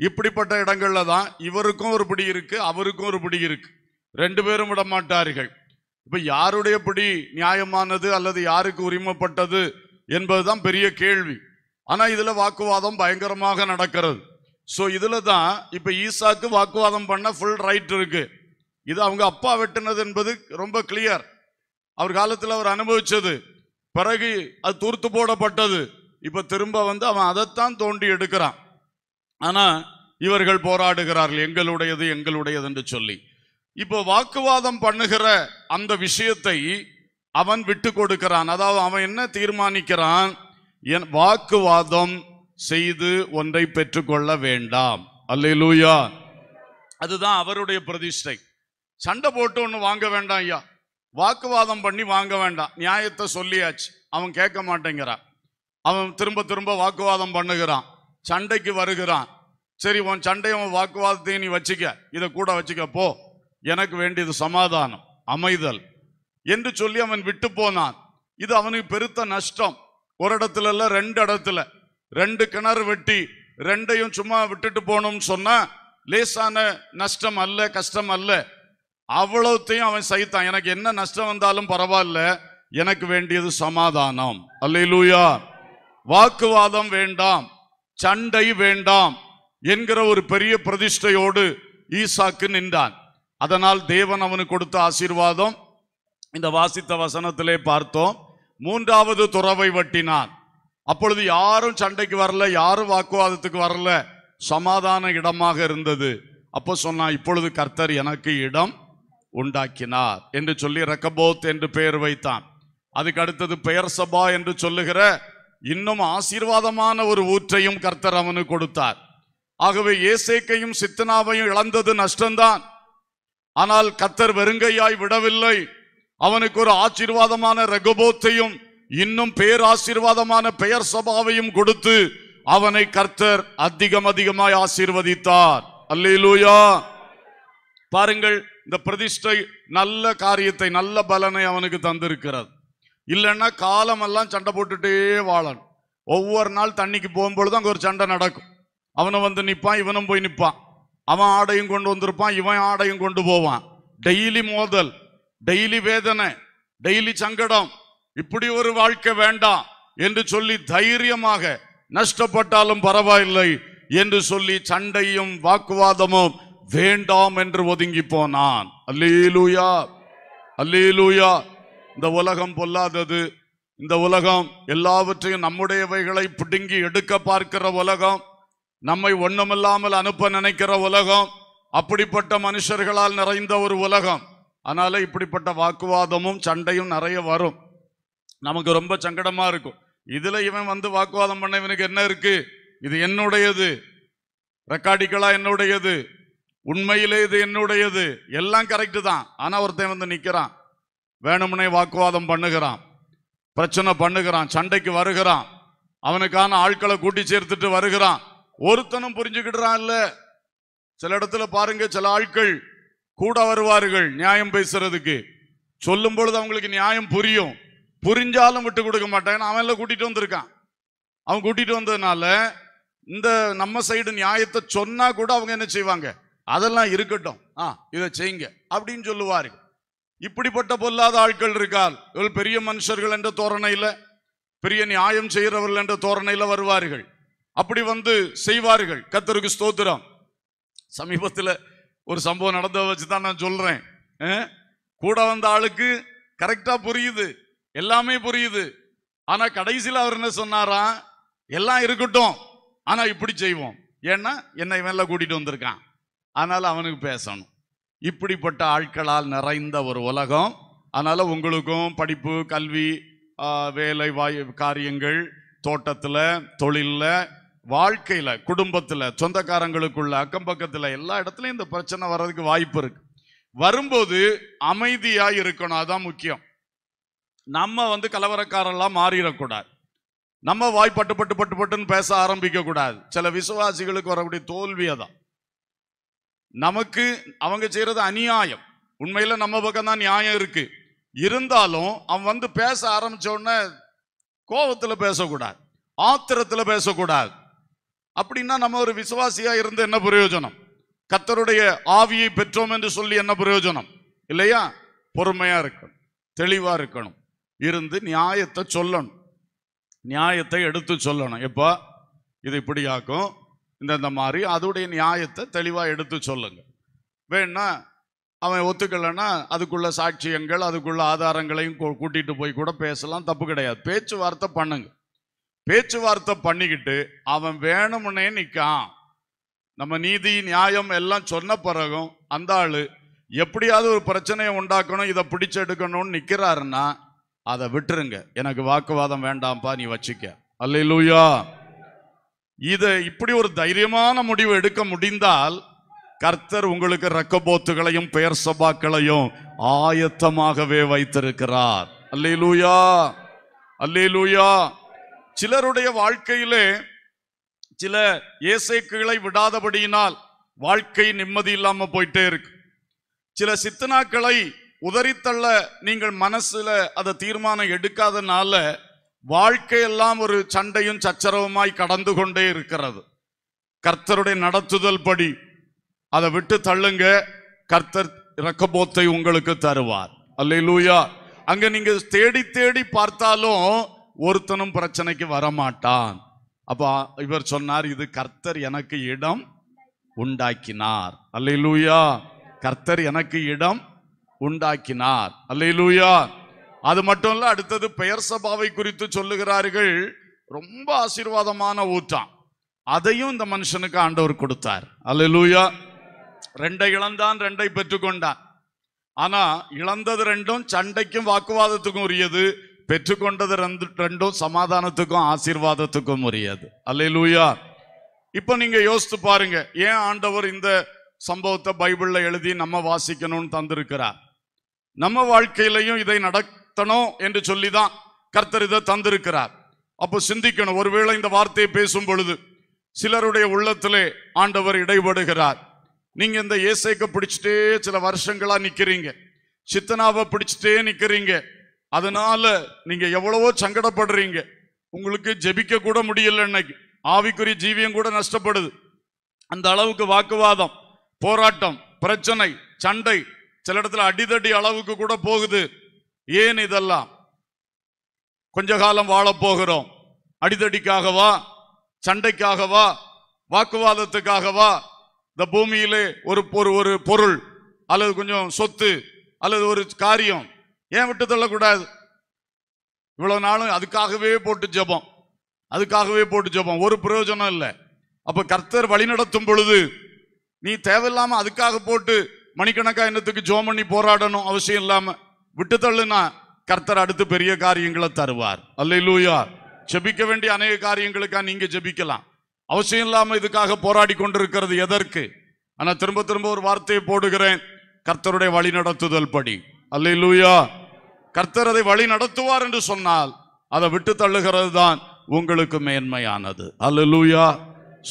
இப்படிப்பட்ட இடங்கள்ல தான் இவருக்கும் ஒரு பிடி இருக்கு அவருக்கும் ஒரு பிடி இருக்கு ரெண்டு பேரும் விட மாட்டார்கள் இப்ப யாருடைய படி நியாயமானது அல்லது யாருக்கு உரிமைப்பட்டது என்பதுதான் பெரிய கேள்வி ஆனா இதுல வாக்குவாதம் பயங்கரமாக நடக்கிறது ஸோ இதுல தான் இப்ப ஈசாக்கு வாக்குவாதம் பண்ண ஃபுல் ரைட் இருக்கு இது அவங்க அப்பா வெட்டினது என்பது ரொம்ப கிளியர் அவர் காலத்தில் அவர் அனுபவிச்சது பிறகு அது தூர்த்து போடப்பட்டது இப்போ திரும்ப வந்து அவன் அதைத்தான் தோண்டி எடுக்கிறான் ஆனால் இவர்கள் போராடுகிறார்கள் எங்களுடையது எங்களுடையது என்று சொல்லி இப்போ வாக்குவாதம் பண்ணுகிற அந்த விஷயத்தை அவன் விட்டு கொடுக்கிறான் அதாவது அவன் என்ன தீர்மானிக்கிறான் என் வாக்குவாதம் செய்து ஒன்றை பெற்றுக்கொள்ள வேண்டாம் அல்லூயா அதுதான் அவருடைய பிரதிஷ்டை சண்டை போட்டு ஒன்று வாங்க வேண்டாம் ஐயா வாக்குவாதம் பண்ணி வாங்க வேண்டாம் நியாயத்தை சொல்லியாச்சு அவன் கேட்க மாட்டேங்கிறான் அவன் திரும்ப திரும்ப வாக்குவாதம் பண்ணுகிறான் சண்டைக்கு வருகிறான் சரி உன் சண்டையை உன் வாக்குவாதத்தையும் நீ வச்சுக்க இதை கூட வச்சுக்க போ எனக்கு வேண்டியது சமாதானம் அமைதல் என்று சொல்லி அவன் விட்டு போனான் இது அவனுக்கு பெருத்த நஷ்டம் ஒரு இடத்துல இல்ல ரெண்டு இடத்துல ரெண்டு கிணறு வெட்டி ரெண்டையும் சும்மா விட்டுட்டு போனோம்னு சொன்னா லேசான நஷ்டம் அல்ல கஷ்டம் அல்ல அவ்வளவுத்தையும் அவன் சைத்தான் எனக்கு என்ன நஷ்டம் வந்தாலும் பரவாயில்ல எனக்கு வேண்டியது சமாதானம் அல்லையிலூயா வாக்குவாதம் வேண்டாம் சண்டை வேண்டாம் என்கிற ஒரு பெரிய பிரதிஷ்டையோடு ஈசாக்கு நின்றான் அதனால் தேவன் அவனுக்கு கொடுத்த ஆசீர்வாதம் இந்த வாசித்த வசனத்திலே பார்த்தோம் மூன்றாவது துறவை வட்டினான் அப்பொழுது யாரும் சண்டைக்கு வரல யாரும் வாக்குவாதத்துக்கு வரல சமாதான இடமாக இருந்தது அப்போ சொன்னான் இப்பொழுது கர்த்தர் எனக்கு இடம் உண்டாக்கினார் என்று சொல்லி ரக்கபோத் என்று பெயர் வைத்தான் அதுக்கு அடுத்தது பெயர் சபா என்று சொல்லுகிற இன்னும் ஆசீர்வாதமான ஒரு ஊற்றையும் கர்த்தர் அவனு கொடுத்தார் ஆகவே ஏசேக்கையும் சித்தனாவையும் இழந்தது நஷ்டம்தான் ஆனால் கத்தர் வெறுங்கையாய் விடவில்லை அவனுக்கு ஒரு ஆசீர்வாதமான ரகுபோத்தையும் இன்னும் பேராசீர்வாதமான பெயர் சபாவையும் கொடுத்து அவனை கர்த்தர் அதிகம் அதிகமாய் ஆசீர்வதித்தார் அல்லேலூயா பாருங்கள் இந்த பிரதிஷ்டை நல்ல காரியத்தை நல்ல பலனை அவனுக்கு தந்திருக்கிறது இல்லைன்னா காலமெல்லாம் சண்டை போட்டுட்டே வாழன் ஒவ்வொரு நாள் தண்ணிக்கு போகும்பொழுது அங்கே ஒரு சண்டை நடக்கும் அவனை வந்து நிற்பான் இவனும் போய் நிற்பான் அவன் ஆடையும் கொண்டு வந்திருப்பான் இவன் ஆடையும் கொண்டு போவான் டெய்லி மோதல் டெய்லி வேதனை டெய்லி சங்கடம் இப்படி ஒரு வாழ்க்கை வேண்டாம் என்று சொல்லி தைரியமாக நஷ்டப்பட்டாலும் பரவாயில்லை என்று சொல்லி சண்டையும் வாக்குவாதமும் வேண்டாம் என்று ஒதுங்கி போனான் அல்லேலூயா அல்லேலூயா இந்த உலகம் பொல்லாதது இந்த உலகம் எல்லாவற்றையும் நம்முடையவைகளை பிடுங்கி எடுக்க பார்க்கிற உலகம் நம்மை ஒண்ணுமில்லாமல் அனுப்ப நினைக்கிற உலகம் அப்படிப்பட்ட மனுஷர்களால் நிறைந்த ஒரு உலகம் அதனால இப்படிப்பட்ட வாக்குவாதமும் சண்டையும் நிறைய வரும் நமக்கு ரொம்ப சங்கடமா இருக்கும் இதுல இவன் வந்து வாக்குவாதம் பண்ண இவனுக்கு என்ன இருக்கு இது என்னுடையது ரெக்கார்டிக்கலா என்னுடையது உண்மையிலே இது என்னுடையது எல்லாம் கரெக்டு தான் ஆனா ஒருத்தன் வந்து நிக்கிறான் வேணும்னே வாக்குவாதம் பண்ணுகிறான் பிரச்சனை பண்ணுகிறான் சண்டைக்கு வருகிறான் அவனுக்கான ஆட்களை கூட்டி சேர்த்துட்டு வருகிறான் ஒருத்தனும் புரிஞ்சுக்கிடுறான் இல்ல சில இடத்துல பாருங்க சில ஆட்கள் கூட வருவார்கள் நியாயம் பேசுறதுக்கு சொல்லும் பொழுது அவங்களுக்கு நியாயம் புரியும் புரிஞ்சாலும் விட்டு கொடுக்க மாட்டேன் அவன் எல்லாம் கூட்டிட்டு வந்திருக்கான் அவன் கூட்டிட்டு வந்ததுனால இந்த நம்ம சைடு நியாயத்தை சொன்னா கூட அவங்க என்ன செய்வாங்க அதெல்லாம் இருக்கட்டும் ஆ இதை செய்யுங்க அப்படின்னு சொல்லுவாரு இப்படிப்பட்ட பொல்லாத ஆட்கள் இருக்கால் இவள் பெரிய மனுஷர்கள் என்ற தோரணையில பெரிய நியாயம் செய்கிறவர்கள் என்ற தோரணையில வருவார்கள் அப்படி வந்து செய்வார்கள் கத்தருக்கு ஸ்தோத்திரம் சமீபத்தில் ஒரு சம்பவம் நடந்த வச்சு தான் நான் சொல்கிறேன் கூட வந்த ஆளுக்கு கரெக்டாக புரியுது எல்லாமே புரியுது ஆனால் கடைசியில் அவர் என்ன சொன்னாரா எல்லாம் இருக்கட்டும் ஆனால் இப்படி செய்வோம் ஏன்னா என்னை மேலே கூட்டிகிட்டு வந்திருக்கான் அதனால் அவனுக்கு பேசணும் இப்படிப்பட்ட ஆட்களால் நிறைந்த ஒரு உலகம் அதனால் உங்களுக்கும் படிப்பு கல்வி வேலை வாய் காரியங்கள் தோட்டத்தில் தொழிலில் வாழ்க்கையில் குடும்பத்தில் சொந்தக்காரங்களுக்குள்ள அக்கம் பக்கத்தில் எல்லா இடத்துலையும் இந்த பிரச்சனை வர்றதுக்கு வாய்ப்பு இருக்கு வரும்போது அமைதியாக இருக்கணும் அதான் முக்கியம் நம்ம வந்து கலவரக்காரெல்லாம் மாறிடக்கூடாது நம்ம வாய் பட்டு பட்டு பட்டு பட்டுன்னு பேச ஆரம்பிக்க கூடாது சில விசுவாசிகளுக்கு வரக்கூடிய தோல்வியை தான் நமக்கு அவங்க செய்யறது அநியாயம் உண்மையில நம்ம பக்கம் தான் நியாயம் இருக்கு இருந்தாலும் அவன் வந்து பேச ஆரம்பிச்ச உடனே கோபத்தில் பேசக்கூடாது ஆத்திரத்தில் பேசக்கூடாது அப்படின்னா நம்ம ஒரு விசுவாசியா இருந்து என்ன பிரயோஜனம் கத்தருடைய ஆவியை பெற்றோம் என்று சொல்லி என்ன பிரயோஜனம் இல்லையா பொறுமையா இருக்கணும் தெளிவா இருக்கணும் இருந்து நியாயத்தை சொல்லணும் நியாயத்தை எடுத்து சொல்லணும் எப்போ இது இப்படி ஆக்கும் இந்த மாதிரி அதோடைய நியாயத்தை தெளிவாக எடுத்து சொல்லுங்க வேணா அவன் ஒத்துக்கலைன்னா அதுக்குள்ள சாட்சியங்கள் அதுக்குள்ள ஆதாரங்களையும் கூட்டிட்டு போய் கூட பேசலாம் தப்பு கிடையாது பேச்சுவார்த்தை பண்ணுங்க பேச்சுவார்த்தை பண்ணிக்கிட்டு அவன் வேணும்னே நிற்கான் நம்ம நீதி நியாயம் எல்லாம் சொன்ன பிறகும் அந்த ஆள் எப்படியாவது ஒரு பிரச்சனையை உண்டாக்கணும் இதை பிடிச்சு எடுக்கணும்னு நிற்கிறாருன்னா அதை விட்டுருங்க எனக்கு வாக்குவாதம் வேண்டாம்ப்பா நீ வச்சுக்க அல்லையிலூயா இதை இப்படி ஒரு தைரியமான முடிவு எடுக்க முடிந்தால் கர்த்தர் உங்களுக்கு ரக்கபோத்துகளையும் பெயர் சபாக்களையும் ஆயத்தமாகவே வைத்திருக்கிறார் அல்லையிலூயா அல்லையிலூயா சிலருடைய வாழ்க்கையிலே சில ஏசைக்குகளை விடாதபடியினால் வாழ்க்கை நிம்மதி இல்லாம போயிட்டே இருக்கு சில சித்தனாக்களை உதறித்தள்ள நீங்கள் மனசுல அதை தீர்மானம் எடுக்காதனால வாழ்க்கையெல்லாம் ஒரு சண்டையும் சச்சரவுமாய் கடந்து கொண்டே இருக்கிறது கர்த்தருடைய நடத்துதல் படி அதை விட்டு தள்ளுங்க கர்த்தர் இறக்கபோத்தை உங்களுக்கு தருவார் அல்ல லூயா அங்க நீங்க தேடி தேடி பார்த்தாலும் ஒருத்தனும் பிரச்சனைக்கு வரமாட்டான் அப்போ இவர் சொன்னார் இது கர்த்தர் எனக்கு இடம் உண்டாக்கினார் அல்லையிலூயா கர்த்தர் எனக்கு இடம் உண்டாக்கினார் அல்லையிலூயா அது மட்டும் இல்ல அடுத்தது பெயர் சபாவை குறித்து சொல்லுகிறார்கள் ரொம்ப ஆசீர்வாதமான ஊற்றம் அதையும் இந்த மனுஷனுக்கு ஆண்டவர் கொடுத்தார் லூயா ரெண்டை இழந்தான் ரெண்டை பெற்றுக்கொண்டான் ஆனா இழந்தது ரெண்டும் சண்டைக்கும் வாக்குவாதத்துக்கும் உரியது பெற்றுக்கொண்டது ரெண்டு ரெண்டும் சமாதானத்துக்கும் ஆசீர்வாதத்துக்கும் உரியது அல்லையிலூயா இப்போ நீங்க யோசித்து பாருங்க ஏன் ஆண்டவர் இந்த சம்பவத்தை பைபிள்ல எழுதி நம்ம வாசிக்கணும்னு தந்திருக்கிறார் நம்ம வாழ்க்கையிலையும் இதை நடத்தணும் என்று சொல்லி தான் கர்த்தர் இதை தந்திருக்கிறார் அப்போ சிந்திக்கணும் ஒருவேளை இந்த வார்த்தையை பேசும் பொழுது சிலருடைய உள்ளத்திலே ஆண்டவர் இடைபடுகிறார் நீங்க இந்த இயசைக்கு பிடிச்சிட்டே சில வருஷங்களா நிக்கிறீங்க சித்தனாவை பிடிச்சிட்டே நிக்கிறீங்க அதனால நீங்க எவ்வளவோ சங்கடப்படுறீங்க உங்களுக்கு ஜெபிக்க கூட முடியல இன்னைக்கு ஆவிக்குரிய ஜீவியம் கூட நஷ்டப்படுது அந்த அளவுக்கு வாக்குவாதம் போராட்டம் பிரச்சனை சண்டை சில இடத்துல அடிதடி அளவுக்கு கூட போகுது ஏன் இதெல்லாம் கொஞ்ச காலம் வாழப்போகிறோம் அடிதடிக்காகவா சண்டைக்காகவா வாக்குவாதத்துக்காகவா இந்த பூமியிலே ஒரு ஒரு பொருள் அல்லது கொஞ்சம் சொத்து அல்லது ஒரு காரியம் ஏன் விட்டு தள்ளக்கூடாது இவ்வளவு நாளும் அதுக்காகவே போட்டு ஜபம் அதுக்காகவே போட்டு ஜபம் ஒரு பிரயோஜனம் இல்லை அப்ப கர்த்தர் வழி நடத்தும் பொழுது நீ தேவையில்லாம அதுக்காக போட்டு மணிக்கணக்கா என்னத்துக்கு ஜோம் பண்ணி போராடணும் அவசியம் இல்லாம விட்டு தள்ளுனா கர்த்தர் அடுத்து பெரிய காரியங்களை தருவார் அல்ல இல்லையா ஜபிக்க வேண்டிய அநேக காரியங்களுக்காக நீங்க ஜபிக்கலாம் அவசியம் இல்லாம இதுக்காக போராடி கொண்டிருக்கிறது எதற்கு ஆனா திரும்ப திரும்ப ஒரு வார்த்தையை போடுகிறேன் கர்த்தருடைய வழி நடத்துதல் படி அல்ல இல்லையா கர்த்தர் அதை வழி நடத்துவார் என்று சொன்னால் அதை விட்டு தள்ளுகிறது தான் உங்களுக்கு மேன்மையானது அல்லூயா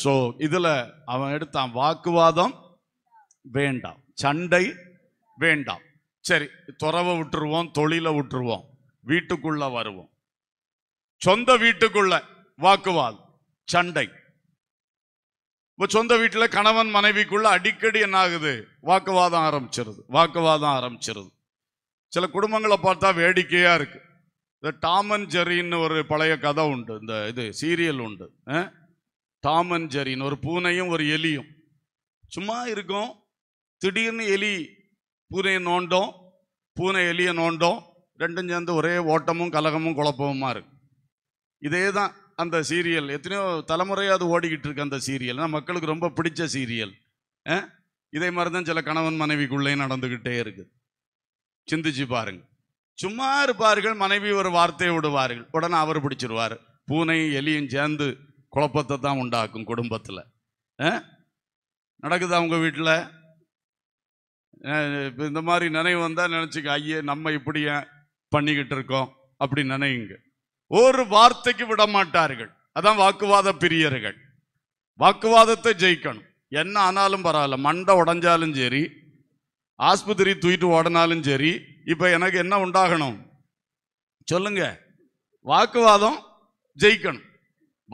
ஸோ இதில் அவன் எடுத்தான் வாக்குவாதம் வேண்டாம் சண்டை வேண்டாம் சரி துறவை விட்டுருவோம் தொழிலை விட்டுருவோம் வீட்டுக்குள்ள வருவோம் சொந்த வீட்டுக்குள்ள வாக்குவாதம் சண்டை இப்போ சொந்த வீட்டில் கணவன் மனைவிக்குள்ள அடிக்கடி என்ன ஆகுது வாக்குவாதம் ஆரம்பிச்சிருது வாக்குவாதம் ஆரம்பிச்சிருது சில குடும்பங்களை பார்த்தா வேடிக்கையாக இருக்குது இந்த டாமன் ஜெரின்னு ஒரு பழைய கதை உண்டு இந்த இது சீரியல் உண்டு டாமன் அண்ட் ஜெரின்னு ஒரு பூனையும் ஒரு எலியும் சும்மா இருக்கும் திடீர்னு எலி பூனையை நோண்டோம் பூனை எலியை நோண்டோம் ரெண்டும் சேர்ந்து ஒரே ஓட்டமும் கலகமும் குழப்பமுமா இருக்கு இதே தான் அந்த சீரியல் எத்தனையோ தலைமுறையாக அது ஓடிக்கிட்டு இருக்கு அந்த சீரியல் மக்களுக்கு ரொம்ப பிடிச்ச சீரியல் இதே மாதிரி தான் சில கணவன் மனைவிக்குள்ளேயும் நடந்துக்கிட்டே இருக்குது சிந்திச்சு பாருங்க சும்மா இருப்பார்கள் மனைவி ஒரு வார்த்தையை விடுவார்கள் உடனே அவர் பிடிச்சிருவார் பூனையும் எலியும் சேர்ந்து குழப்பத்தை தான் உண்டாக்கும் குடும்பத்தில் நடக்குதா உங்கள் வீட்டில் இப்போ இந்த மாதிரி நினைவு வந்தால் நினச்சிக்க ஐயே நம்ம இப்படி பண்ணிக்கிட்டு இருக்கோம் அப்படி நினைங்க ஒரு வார்த்தைக்கு விட மாட்டார்கள் அதான் வாக்குவாத பிரியர்கள் வாக்குவாதத்தை ஜெயிக்கணும் என்ன ஆனாலும் பரவாயில்ல மண்டை உடஞ்சாலும் சரி ஆஸ்பத்திரி தூக்கிட்டு ஓடனாலும் சரி இப்போ எனக்கு என்ன உண்டாகணும் சொல்லுங்க வாக்குவாதம் ஜெயிக்கணும்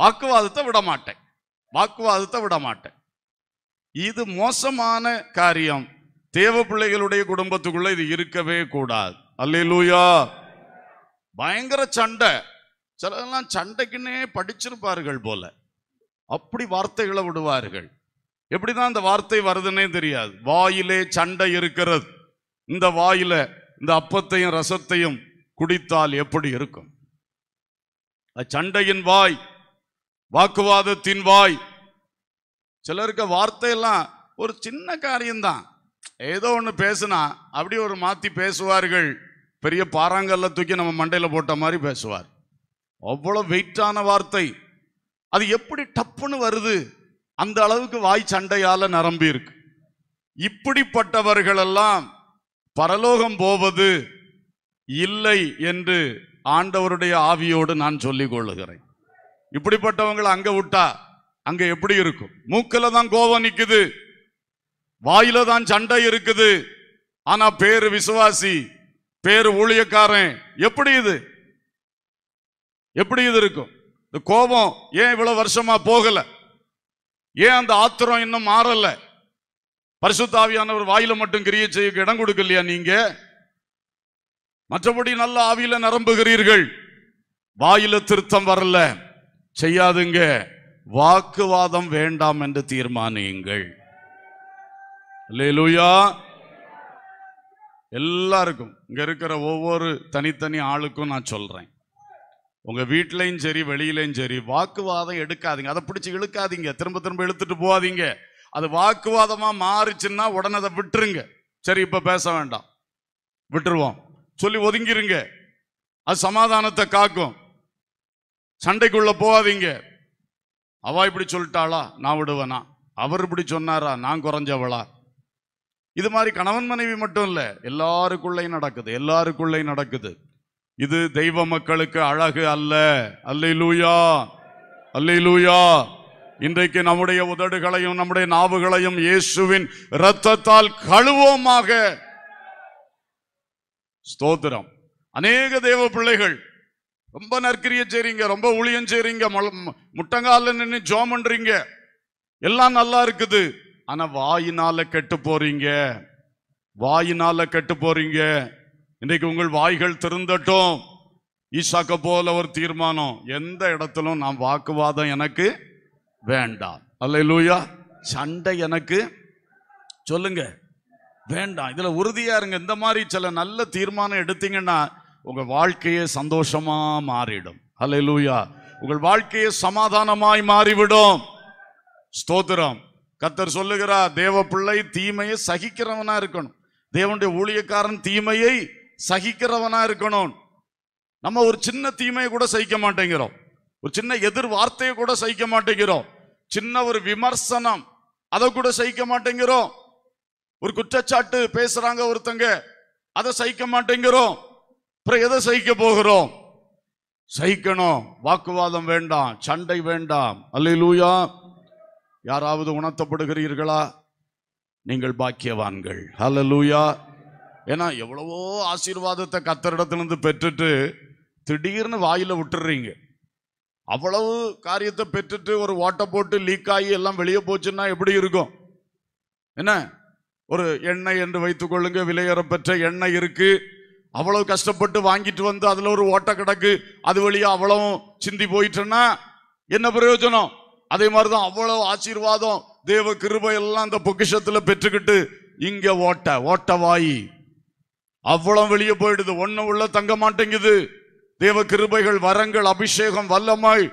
வாக்குவாதத்தை விட மாட்டேன் வாக்குவாதத்தை விட மாட்டேன் இது மோசமான காரியம் தேவ பிள்ளைகளுடைய குடும்பத்துக்குள்ள இது இருக்கவே கூடாது அல்லூயா பயங்கர சண்டை சிலதெல்லாம் சண்டைக்குன்னே படிச்சிருப்பார்கள் போல அப்படி வார்த்தைகளை விடுவார்கள் எப்படிதான் இந்த வார்த்தை வருதுன்னே தெரியாது வாயிலே சண்டை இருக்கிறது இந்த வாயில இந்த அப்பத்தையும் ரசத்தையும் குடித்தால் எப்படி இருக்கும் சண்டையின் வாய் வாக்குவாதத்தின் வாய் சிலருக்கு வார்த்தையெல்லாம் ஒரு சின்ன காரியம்தான் ஏதோ ஒன்று பேசுனா அப்படி ஒரு மாற்றி பேசுவார்கள் பெரிய பாறாங்கல்ல தூக்கி நம்ம மண்டையில் போட்ட மாதிரி பேசுவார் அவ்வளோ வெயிட்டான வார்த்தை அது எப்படி டப்புன்னு வருது அந்த அளவுக்கு வாய் சண்டையால நிரம்பி இருக்கு இப்படிப்பட்டவர்களெல்லாம் பரலோகம் போவது இல்லை என்று ஆண்டவருடைய ஆவியோடு நான் சொல்லிக் கொள்ளுகிறேன் இப்படிப்பட்டவங்களை அங்க விட்டா அங்க எப்படி இருக்கும் மூக்கில் தான் கோபம் நிக்குது வாயில தான் சண்டை இருக்குது ஆனா பேரு விசுவாசி பேரு ஊழியக்காரன் எப்படி இது எப்படி இது இருக்கும் இந்த கோபம் ஏன் இவ்வளவு வருஷமா போகலை ஏன் அந்த ஆத்திரம் இன்னும் மாறல பரிசுத்தாவியானவர் வாயில மட்டும் கிரிய செய்ய இடம் கொடுக்கலையா நீங்க மற்றபடி நல்ல ஆவியில நிரம்புகிறீர்கள் வாயில திருத்தம் வரல செய்யாதுங்க வாக்குவாதம் வேண்டாம் என்று தீர்மானியுங்கள் எல்லாருக்கும் இங்க இருக்கிற ஒவ்வொரு தனித்தனி ஆளுக்கும் நான் சொல்றேன் உங்கள் வீட்லேயும் சரி வெளியிலையும் சரி வாக்குவாதம் எடுக்காதீங்க அதை பிடிச்சி இழுக்காதீங்க திரும்ப திரும்ப இழுத்துட்டு போகாதீங்க அது வாக்குவாதமாக மாறிச்சுன்னா உடனே அதை விட்டுருங்க சரி இப்போ பேச வேண்டாம் விட்டுருவோம் சொல்லி ஒதுங்கிருங்க அது சமாதானத்தை காக்கும் சண்டைக்குள்ளே போகாதீங்க அவா இப்படி சொல்லிட்டாளா நான் விடுவேனா அவர் இப்படி சொன்னாரா நான் குறைஞ்சவளா இது மாதிரி கணவன் மனைவி மட்டும் இல்லை எல்லாருக்குள்ளையும் நடக்குது எல்லாருக்குள்ளையும் நடக்குது இது தெய்வ மக்களுக்கு அழகு அல்ல அல்லை லூயா அல்லை லூயா இன்றைக்கு நம்முடைய உதடுகளையும் நம்முடைய நாவுகளையும் இயேசுவின் இரத்தத்தால் கழுவோமாக ஸ்தோத்திரம் அநேக தெய்வ பிள்ளைகள் ரொம்ப நற்கரிய செய்றீங்க ரொம்ப ஊழியம் செய்றீங்க முட்டங்கால நின்று ஜோம் பண்றீங்க எல்லாம் நல்லா இருக்குது ஆனா வாயினால கெட்டு போறீங்க வாயினால கெட்டு போறீங்க இன்றைக்கு உங்கள் வாய்கள் திறந்தட்டும் ஈசாக்க போல ஒரு தீர்மானம் எந்த இடத்திலும் நான் வாக்குவாதம் எனக்கு வேண்டாம் அல்ல லூயா சண்டை எனக்கு சொல்லுங்க வேண்டாம் இதுல உறுதியா இருங்க இந்த மாதிரி சில நல்ல தீர்மானம் எடுத்தீங்கன்னா உங்க வாழ்க்கையே சந்தோஷமா மாறிடும் அல்ல லூயா உங்கள் வாழ்க்கையே சமாதானமாய் மாறிவிடும் ஸ்தோத்திரம் கத்தர் சொல்லுகிறார் தேவ பிள்ளை தீமையை சகிக்கிறவனா இருக்கணும் தேவனுடைய ஊழியக்காரன் தீமையை சகிக்கிறவனா இருக்கணும் நம்ம ஒரு சின்ன தீமையை கூட சகிக்க மாட்டேங்கிறோம் ஒரு சின்ன எதிர்வார்த்தையை கூட சகிக்க மாட்டேங்கிறோம் சின்ன ஒரு விமர்சனம் அதை கூட சகிக்க மாட்டேங்கிறோம் ஒரு குற்றச்சாட்டு பேசுறாங்க ஒருத்தங்க அதை சகிக்க மாட்டேங்கிறோம் அப்புறம் எதை சகிக்க போகிறோம் சகிக்கணும் வாக்குவாதம் வேண்டாம் சண்டை வேண்டாம் அல்லூயா யாராவது உணர்த்தப்படுகிறீர்களா நீங்கள் பாக்கியவான்கள் லூயா ஏன்னா எவ்வளவோ ஆசீர்வாதத்தை கத்தரிடத்திலிருந்து பெற்றுட்டு திடீர்னு வாயில் விட்டுடுறீங்க அவ்வளவு காரியத்தை பெற்றுட்டு ஒரு ஓட்டை போட்டு லீக் ஆகி எல்லாம் வெளியே போச்சுன்னா எப்படி இருக்கும் என்ன ஒரு எண்ணெய் என்று வைத்துக்கொள்ளுங்க விலையேற பெற்ற எண்ணெய் இருக்கு அவ்வளவு கஷ்டப்பட்டு வாங்கிட்டு வந்து அதில் ஒரு ஓட்டை கிடக்கு அது வழியாக அவ்வளவும் சிந்தி போயிட்டேன்னா என்ன பிரயோஜனம் அதே மாதிரி தான் அவ்வளோ ஆசீர்வாதம் தேவ கிருபையெல்லாம் அந்த பொக்கிஷத்தில் பெற்றுக்கிட்டு இங்கே ஓட்ட வாயி அவ்வளவு வெளியே போயிடுது ஒன்னும் உள்ள தங்க மாட்டேங்குது தேவ கிருபைகள் வரங்கள் அபிஷேகம் வல்லமாய்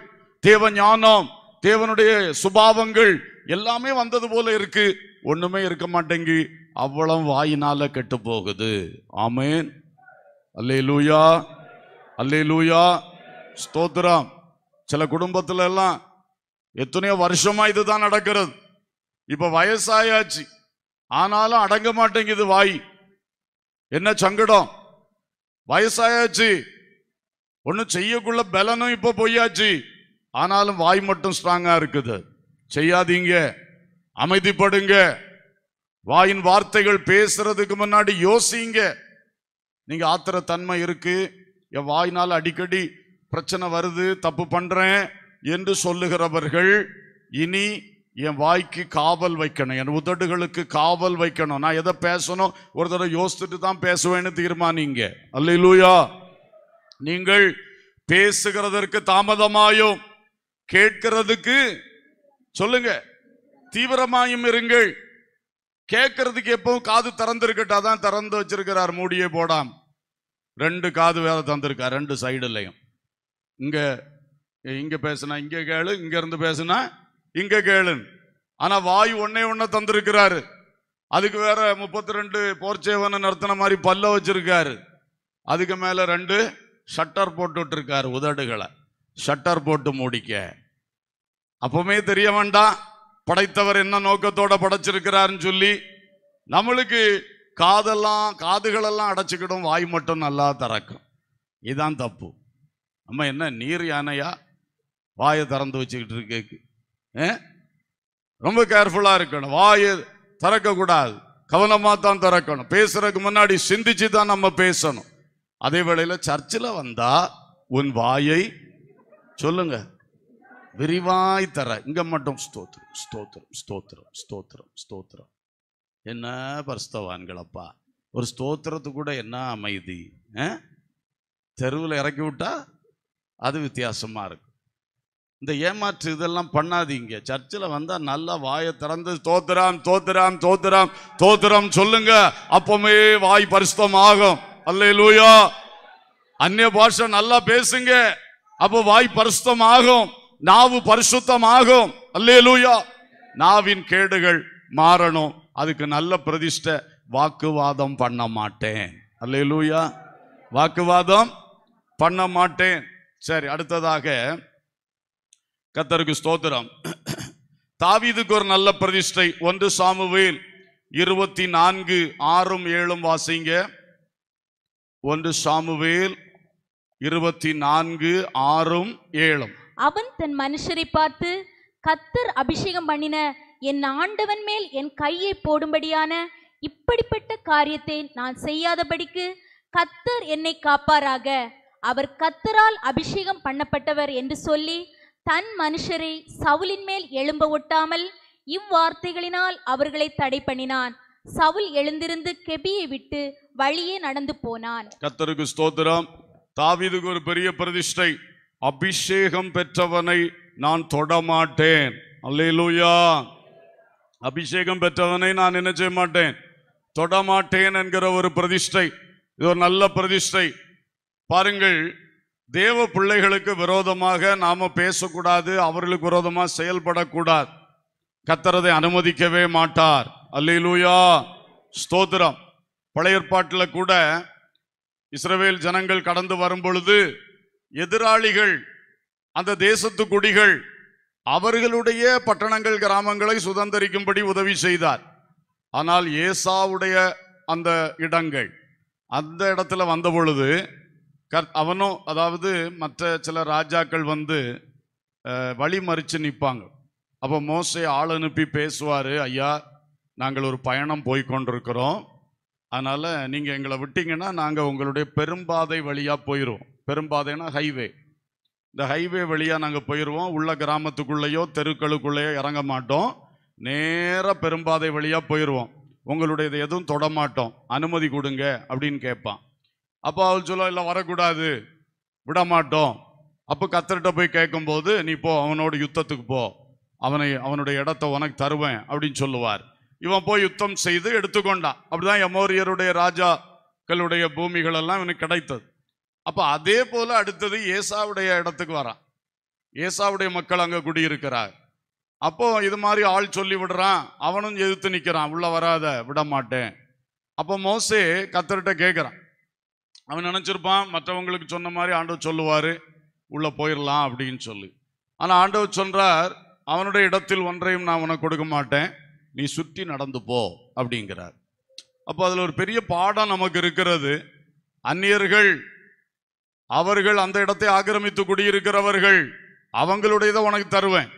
தேவ ஞானம் தேவனுடைய சுபாவங்கள் எல்லாமே வந்தது போல இருக்கு ஒண்ணுமே இருக்க மாட்டேங்கி அவ்வளவு வாயினால கெட்டு போகுது ஆமேன் அல்லே லூயா அல்லே லூயா ஸ்தோத்திரம் சில குடும்பத்துல எல்லாம் எத்தனையோ வருஷமா இதுதான் நடக்கிறது இப்ப வயசாயாச்சு ஆனாலும் அடங்க மாட்டேங்குது வாய் என்ன சங்கடம் வயசாயாச்சு ஒன்றும் செய்யக்குள்ள பலனும் இப்போ பொய்யாச்சு ஆனாலும் வாய் மட்டும் ஸ்ட்ராங்காக இருக்குது செய்யாதீங்க அமைதிப்படுங்க வாயின் வார்த்தைகள் பேசுறதுக்கு முன்னாடி யோசிங்க நீங்கள் ஆத்திர தன்மை இருக்கு என் வாயினால் அடிக்கடி பிரச்சனை வருது தப்பு பண்ணுறேன் என்று சொல்லுகிறவர்கள் இனி என் வாய்க்கு காவல் வைக்கணும் என் உதடுகளுக்கு காவல் வைக்கணும் நான் எதை பேசணும் ஒரு தடவை யோசிச்சுட்டு தான் பேசுவேன்னு தீர்மானிங்க அல்லூயா நீங்கள் பேசுகிறதற்கு தாமதமாயும் கேட்கிறதுக்கு சொல்லுங்க தீவிரமாயும் இருங்கள் கேட்கறதுக்கு எப்பவும் காது திறந்துருக்கட்டா தான் திறந்து வச்சிருக்கிறார் மூடியே போடாம் ரெண்டு காது வேலை தந்திருக்கார் ரெண்டு சைடுலையும் இங்கே இங்கே பேசுனா இங்கே கேளு இங்கேருந்து பேசுனா இங்க கேளுன் ஆனா வாயு ஒன்னே ஒன்ன தந்திருக்கிறாரு அதுக்கு வேற முப்பத்தி ரெண்டு போர்ச்சேவனை நடத்தின மாதிரி பல்ல வச்சிருக்காரு அதுக்கு மேல ரெண்டு ஷட்டர் போட்டு இருக்காரு உதடுகளை ஷட்டர் போட்டு மூடிக்க அப்பவுமே தெரிய வேண்டாம் படைத்தவர் என்ன நோக்கத்தோட படைச்சிருக்கிறாருன்னு சொல்லி நம்மளுக்கு காதெல்லாம் காதுகளெல்லாம் அடைச்சிக்கிடும் வாய் மட்டும் நல்லா திறக்கும் இதுதான் தப்பு நம்ம என்ன நீர் யானையா வாயை திறந்து வச்சுக்கிட்டு இருக்கு ரொம்ப கேர்ஃபுல்லாக இருக்கணும் வாயை திறக்கக்கூடாது கவனமாக தான் திறக்கணும் பேசுறதுக்கு முன்னாடி சிந்திச்சு தான் நம்ம பேசணும் அதே வேளையில் சர்ச்சில் வந்தா உன் வாயை சொல்லுங்க விரிவாய் தர இங்க மட்டும் ஸ்தோத்திரம் ஸ்தோத்திரம் ஸ்தோத்திரம் ஸ்தோத்திரம் ஸ்தோத்திரம் என்ன பரிஸ்தவான்களப்பா ஒரு ஸ்தோத்திரத்து கூட என்ன அமைதி தெருவில் இறக்கி விட்டா அது வித்தியாசமாக இருக்கும் இந்த ஏமாற்று இதெல்லாம் பண்ணாதீங்க சர்ச்சில் வந்தால் நல்லா வாயை திறந்து தோத்துறாம் தோத்துறாம் தோத்துறாம் தோத்துறாம் சொல்லுங்க அப்பவுமே வாய் பரிசுத்தம் ஆகும் அல்ல லூயா அந்நிய பாஷை நல்லா பேசுங்க அப்போ வாய் பரிசுத்தம் ஆகும் நாவு பரிசுத்தம் ஆகும் அல்லே லூயா நாவின் கேடுகள் மாறணும் அதுக்கு நல்ல பிரதிஷ்ட வாக்குவாதம் பண்ண மாட்டேன் அல்லே லூயா வாக்குவாதம் பண்ண மாட்டேன் சரி அடுத்ததாக கத்தருக்கு ஸ்தோத்திரம் தாவிதுக்கு ஒரு நல்ல பிரதிஷ்டை ஒன்று சாமுவேல் இருபத்தி நான்கு ஆறும் ஏழும் வாசிங்க ஒன்று சாமுவேல் இருபத்தி நான்கு ஆறும் ஏழும் அவன் தன் மனுஷரை பார்த்து கத்தர் அபிஷேகம் பண்ணின என் ஆண்டவன் மேல் என் கையை போடும்படியான இப்படிப்பட்ட காரியத்தை நான் செய்யாதபடிக்கு கத்தர் என்னை காப்பாராக அவர் கத்தரால் அபிஷேகம் பண்ணப்பட்டவர் என்று சொல்லி தன் மனுஷரை சவுலின் மேல் எழும்ப ஒட்டாமல் இவ்வார்த்தைகளினால் அவர்களை தடை பண்ணினான் சவுல் எழுந்திருந்து கெபியை விட்டு வழியே நடந்து போனான் கத்தருக்கு ஸ்தோத்திரம் தாவிதுக்கு ஒரு பெரிய பிரதிஷ்டை அபிஷேகம் பெற்றவனை நான் தொடமாட்டேன் அல்லேலூயா அபிஷேகம் பெற்றவனை நான் என்ன செய்ய மாட்டேன் தொடமாட்டேன் என்கிற ஒரு பிரதிஷ்டை இது ஒரு நல்ல பிரதிஷ்டை பாருங்கள் தேவ பிள்ளைகளுக்கு விரோதமாக நாம் பேசக்கூடாது அவர்களுக்கு விரோதமாக செயல்படக்கூடாது கத்துறதை அனுமதிக்கவே மாட்டார் அல்லூயா ஸ்தோத்திரம் பழைய கூட இஸ்ரவேல் ஜனங்கள் கடந்து வரும் பொழுது எதிராளிகள் அந்த தேசத்து குடிகள் அவர்களுடைய பட்டணங்கள் கிராமங்களை சுதந்திரிக்கும்படி உதவி செய்தார் ஆனால் ஏசாவுடைய அந்த இடங்கள் அந்த இடத்துல வந்த பொழுது அவனும் அதாவது மற்ற சில ராஜாக்கள் வந்து வழி மறித்து நிற்பாங்க அப்போ மோசை ஆள் அனுப்பி பேசுவார் ஐயா நாங்கள் ஒரு பயணம் போய் கொண்டிருக்கிறோம் அதனால் நீங்கள் எங்களை விட்டிங்கன்னா நாங்கள் உங்களுடைய பெரும்பாதை வழியாக போயிடுவோம் பெரும்பாதைனா ஹைவே இந்த ஹைவே வழியாக நாங்கள் போயிடுவோம் உள்ள கிராமத்துக்குள்ளேயோ தெருக்களுக்குள்ளேயோ இறங்க மாட்டோம் நேராக பெரும்பாதை வழியாக போயிடுவோம் உங்களுடையது எதுவும் தொடமாட்டோம் அனுமதி கொடுங்க அப்படின்னு கேட்பான் அப்போ அவள் சொல்ல இல்லை வரக்கூடாது விடமாட்டோம் அப்போ கத்தர்கிட்ட போய் கேட்கும்போது நீ போ அவனோட யுத்தத்துக்கு போ அவனை அவனுடைய இடத்த உனக்கு தருவேன் அப்படின்னு சொல்லுவார் இவன் போய் யுத்தம் செய்து எடுத்துக்கொண்டான் அப்படிதான் எமோரியருடைய ராஜாக்களுடைய பூமிகள் எல்லாம் இவனுக்கு கிடைத்தது அப்போ அதே போல் அடுத்தது ஏசாவுடைய இடத்துக்கு வரான் ஏசாவுடைய மக்கள் அங்கே குடியிருக்கிறார் அப்போ இது மாதிரி ஆள் சொல்லி விடுறான் அவனும் எதிர்த்து நிற்கிறான் உள்ள வராத விட மாட்டேன் அப்போ மோசே கத்தர்கிட்ட கேட்குறான் அவன் நினச்சிருப்பான் மற்றவங்களுக்கு சொன்ன மாதிரி ஆண்டவர் சொல்லுவார் உள்ளே போயிடலாம் அப்படின்னு சொல்லி ஆனால் ஆண்டவர் சொல்கிறார் அவனுடைய இடத்தில் ஒன்றையும் நான் உனக்கு கொடுக்க மாட்டேன் நீ சுற்றி நடந்து போ அப்படிங்கிறார் அப்போ அதில் ஒரு பெரிய பாடம் நமக்கு இருக்கிறது அந்நியர்கள் அவர்கள் அந்த இடத்தை ஆக்கிரமித்து குடியிருக்கிறவர்கள் அவங்களுடையதை உனக்கு தருவேன்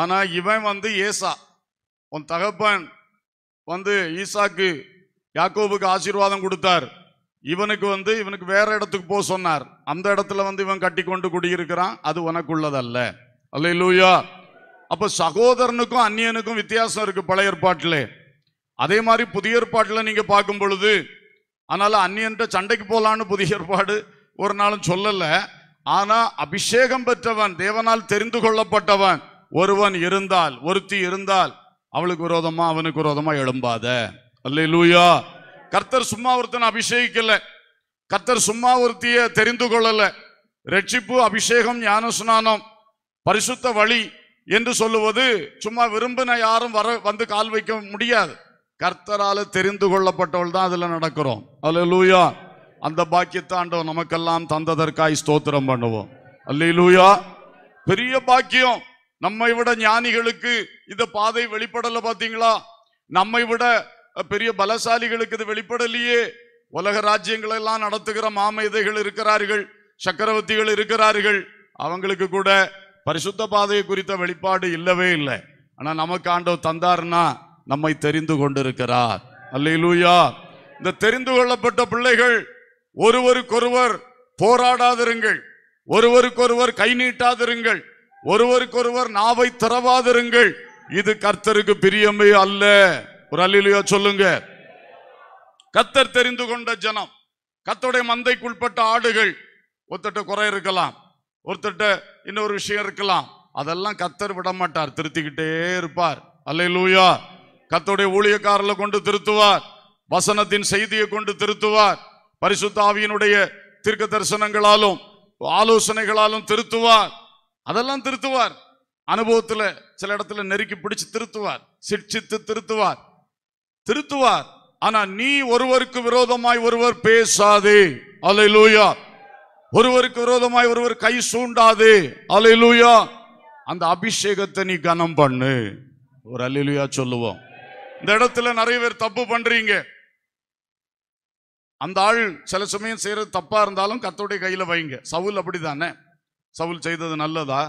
ஆனால் இவன் வந்து ஏசா உன் தகப்பன் வந்து ஈசாக்கு யாக்கோபுக்கு ஆசீர்வாதம் கொடுத்தார் இவனுக்கு வந்து இவனுக்கு வேற இடத்துக்கு போக சொன்னார் அந்த இடத்துல வந்து இவன் கட்டி கொண்டு குடியிருக்கிறான் அது உனக்குள்ளதல்ல அல்ல லூயா அப்போ சகோதரனுக்கும் அந்நியனுக்கும் வித்தியாசம் இருக்கு பழைய ஏற்பாட்டில் அதே மாதிரி புதிய ஏற்பாட்டில் நீங்கள் பார்க்கும் பொழுது அதனால அந்நியன்ட்ட சண்டைக்கு போகலான்னு புதிய ஏற்பாடு ஒரு நாளும் சொல்லலை ஆனால் அபிஷேகம் பெற்றவன் தேவனால் தெரிந்து கொள்ளப்பட்டவன் ஒருவன் இருந்தால் ஒருத்தி இருந்தால் அவளுக்கு விரோதமா அவனுக்கு விரோதமா எழும்பாத அல்ல லூயா கர்த்தர் சும்மா ஒருத்தனை அபிஷேகிக்கல கர்த்தர் சும்மா ஒருத்திய தெரிந்து கொள்ளல ரட்சிப்பு அபிஷேகம் ஞானஸ்நானம் பரிசுத்த வழி என்று சொல்லுவது சும்மா விரும்பின யாரும் வர வந்து கால் வைக்க முடியாது கர்த்தரால தெரிந்து கொள்ளப்பட்டவள் தான் அதுல நடக்கிறோம் அல்ல லூயா அந்த பாக்கியத்தாண்டோ நமக்கெல்லாம் தந்ததற்காய் ஸ்தோத்திரம் பண்ணுவோம் அல்ல லூயா பெரிய பாக்கியம் நம்மை விட ஞானிகளுக்கு இந்த பாதை வெளிப்படல பாத்தீங்களா நம்மை விட பெரிய பலசாலிகளுக்கு இது வெளிப்படலையே உலக ராஜ்யங்கள் எல்லாம் நடத்துகிற மாமேதைகள் இருக்கிறார்கள் சக்கரவர்த்திகள் இருக்கிறார்கள் அவங்களுக்கு கூட பரிசுத்த பாதையை குறித்த வெளிப்பாடு இல்லவே இல்லை ஆனா நமக்கு ஆண்டவர் தந்தார்னா நம்மை தெரிந்து கொண்டிருக்கிறார் அல்லூயா இந்த தெரிந்து கொள்ளப்பட்ட பிள்ளைகள் ஒருவருக்கொருவர் போராடாதிருங்கள் ஒருவருக்கொருவர் கை நீட்டாதிருங்கள் ஒருவருக்கொருவர் நாவை திறவாதிருங்கள் இது கர்த்தருக்கு பிரியமே அல்ல ஒரு அல்லா சொல்லுங்க கத்தர் தெரிந்து கொண்ட ஜனம் கத்தோடைய மந்தைக்குள்பட்ட ஆடுகள் ஒருத்தட்ட குறை இருக்கலாம் ஒருத்தட்ட இன்னொரு விஷயம் இருக்கலாம் அதெல்லாம் கத்தர் விட மாட்டார் திருத்திக்கிட்டே இருப்பார் அல்லையிலூயா கத்தோடைய ஊழியக்காரில் கொண்டு திருத்துவார் வசனத்தின் செய்தியை கொண்டு திருத்துவார் பரிசுத்தாவியினுடைய தீர்க்க தரிசனங்களாலும் ஆலோசனைகளாலும் திருத்துவார் அதெல்லாம் திருத்துவார் அனுபவத்தில் சில இடத்துல நெருக்கி பிடிச்சு திருத்துவார் சிட்சித்து திருத்துவார் திருத்துவார் ஆனா நீ ஒருவருக்கு விரோதமாய் ஒருவர் பேசாதே அலை லூயா ஒருவருக்கு விரோதமாய் ஒருவர் கை சூண்டாதே அலை லூயா அந்த அபிஷேகத்தை நீ கனம் பண்ணு ஒரு அலிலுயா சொல்லுவோம் இந்த இடத்துல நிறைய பேர் தப்பு பண்றீங்க அந்த ஆள் சில சமயம் செய்யறது தப்பா இருந்தாலும் கத்தோடைய கையில வைங்க சவுல் அப்படிதானே சவுல் செய்தது நல்லதா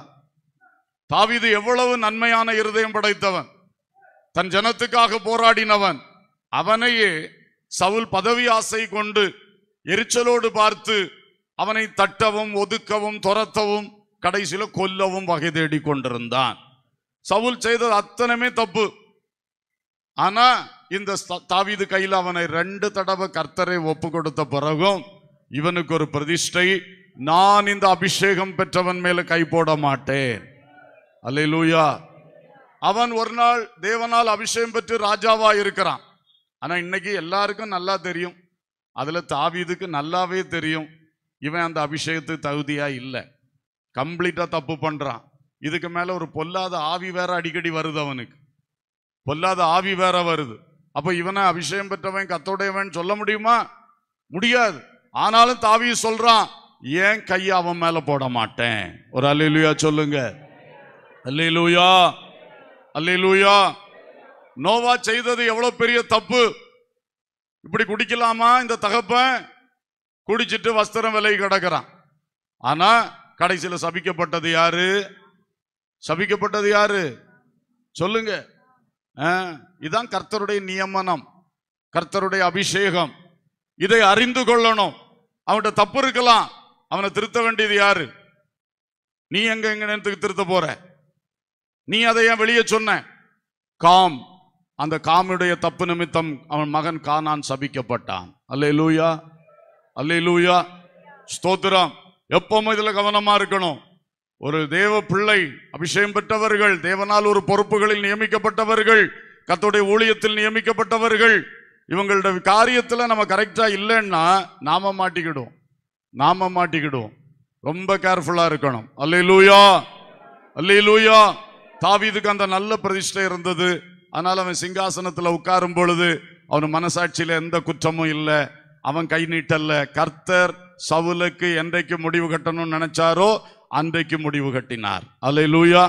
தாவிது எவ்வளவு நன்மையான இருதயம் படைத்தவன் தன் ஜனத்துக்காக போராடினவன் அவனையே சவுல் பதவி ஆசை கொண்டு எரிச்சலோடு பார்த்து அவனை தட்டவும் ஒதுக்கவும் துரத்தவும் கடைசியில கொல்லவும் வகை தேடி கொண்டிருந்தான் சவுல் செய்தது அத்தனைமே தப்பு ஆனா இந்த தாவிது கையில் அவனை ரெண்டு தடவை கர்த்தரை ஒப்பு கொடுத்த பிறகும் இவனுக்கு ஒரு பிரதிஷ்டை நான் இந்த அபிஷேகம் பெற்றவன் மேல கை போட மாட்டேன் அல்ல லூயா அவன் ஒரு நாள் தேவனால் அபிஷேகம் பெற்று ராஜாவா இருக்கிறான் ஆனா இன்னைக்கு எல்லாருக்கும் நல்லா தெரியும் அதுல தாவீதுக்கு நல்லாவே தெரியும் இவன் அந்த அபிஷேகத்துக்கு தகுதியா இல்லை கம்ப்ளீட்டா தப்பு பண்றான் இதுக்கு மேல ஒரு பொல்லாத ஆவி வேற அடிக்கடி வருது அவனுக்கு பொல்லாத ஆவி வேற வருது அப்ப இவனை அபிஷேகம் பெற்றவன் கத்தோடையவன் சொல்ல முடியுமா முடியாது ஆனாலும் தாவி சொல்றான் ஏன் கையை அவன் மேல போட மாட்டேன் ஒரு அல்லா சொல்லுங்க அல்லா அல்லா நோவா செய்தது எவ்வளவு பெரிய தப்பு இப்படி குடிக்கலாமா இந்த தகப்ப குடிச்சிட்டு வஸ்திரம் விலை கிடக்கிறான் ஆனா கடைசியில சபிக்கப்பட்டது யாரு சபிக்கப்பட்டது யாரு சொல்லுங்க இதுதான் கர்த்தருடைய நியமனம் கர்த்தருடைய அபிஷேகம் இதை அறிந்து கொள்ளணும் அவன்கிட்ட தப்பு இருக்கலாம் அவனை திருத்த வேண்டியது யாரு நீ எங்க எங்க நேரத்துக்கு திருத்த போற நீ அதை ஏன் வெளியே சொன்ன காம் அந்த காமுடைய தப்பு நிமித்தம் அவன் மகன் கானான் சபிக்கப்பட்டான் அல்லே லூயா அல்லே லூயா ஸ்தோத்திரம் எப்பவும் இதில் கவனமா இருக்கணும் ஒரு தேவ பிள்ளை அபிஷேகம் பெற்றவர்கள் தேவனால் ஒரு பொறுப்புகளில் நியமிக்கப்பட்டவர்கள் கத்துடைய ஊழியத்தில் நியமிக்கப்பட்டவர்கள் இவங்களோட காரியத்தில் நம்ம கரெக்டாக இல்லைன்னா நாம மாட்டிக்கிடுவோம் நாம மாட்டிக்கிடுவோம் ரொம்ப கேர்ஃபுல்லாக இருக்கணும் அல்லே லூயா அல்லே லூயா தாவீதுக்கு அந்த நல்ல பிரதிஷ்டை இருந்தது அதனால் அவன் சிங்காசனத்தில் உட்காரும் பொழுது அவன் மனசாட்சியில் எந்த குற்றமும் இல்லை அவன் கை நீட்டல்ல கர்த்தர் சவுலுக்கு என்றைக்கு முடிவு கட்டணும்னு நினைச்சாரோ அன்றைக்கு முடிவு கட்டினார் அலை லூயா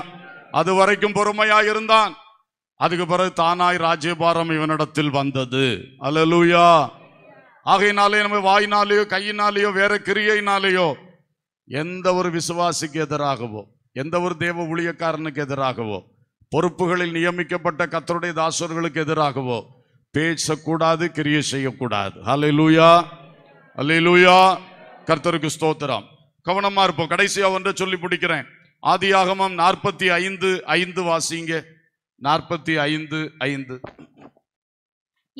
அது வரைக்கும் பொறுமையா இருந்தான் அதுக்கு பிறகு தானாய் ராஜ்யபாரம் இவனிடத்தில் வந்தது அல்ல லூயா ஆகையினாலே நம்ம வாயினாலேயோ கையினாலேயோ வேற கிரியையினாலேயோ எந்த ஒரு விசுவாசிக்கு எதிராகவோ எந்த ஒரு தேவ ஊழியக்காரனுக்கு எதிராகவோ பொறுப்புகளில் நியமிக்கப்பட்ட கத்தருடைய தாசர்களுக்கு எதிராகவோ பேசக்கூடாது கிரிய செய்யக்கூடாது அலிலூயா லூயா லூயா கர்த்தருக்கு ஸ்தோத்திரம் கவனமா இருப்போம் கடைசியா ஒன்றை சொல்லி பிடிக்கிறேன் ஆதியாகமம் நாற்பத்தி ஐந்து ஐந்து வாசிங்க நாற்பத்தி ஐந்து ஐந்து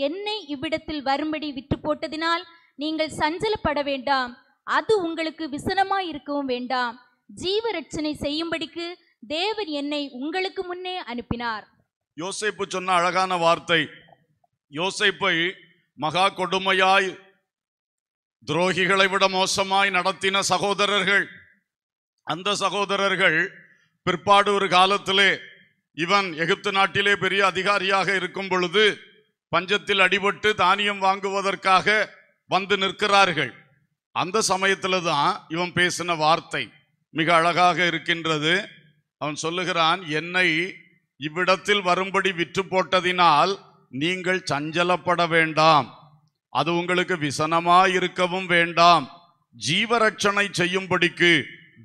என்னை இவ்விடத்தில் வரும்படி விட்டு போட்டதினால் நீங்கள் சஞ்சலப்பட வேண்டாம் அது உங்களுக்கு விசனமாய் இருக்கவும் வேண்டாம் ஜீவ ரட்சனை செய்யும்படிக்கு தேவன் என்னை உங்களுக்கு முன்னே அனுப்பினார் யோசைப்பு சொன்ன அழகான வார்த்தை யோசைப்பை மகா கொடுமையாய் துரோகிகளை விட மோசமாய் நடத்தின சகோதரர்கள் அந்த சகோதரர்கள் பிற்பாடு ஒரு காலத்திலே இவன் எகிப்து நாட்டிலே பெரிய அதிகாரியாக இருக்கும் பொழுது பஞ்சத்தில் அடிபட்டு தானியம் வாங்குவதற்காக வந்து நிற்கிறார்கள் அந்த சமயத்தில் தான் இவன் பேசின வார்த்தை மிக அழகாக இருக்கின்றது அவன் சொல்லுகிறான் என்னை இவ்விடத்தில் வரும்படி விற்று போட்டதினால் நீங்கள் சஞ்சலப்பட வேண்டாம் அது உங்களுக்கு இருக்கவும் வேண்டாம் ஜீவரட்சணை செய்யும்படிக்கு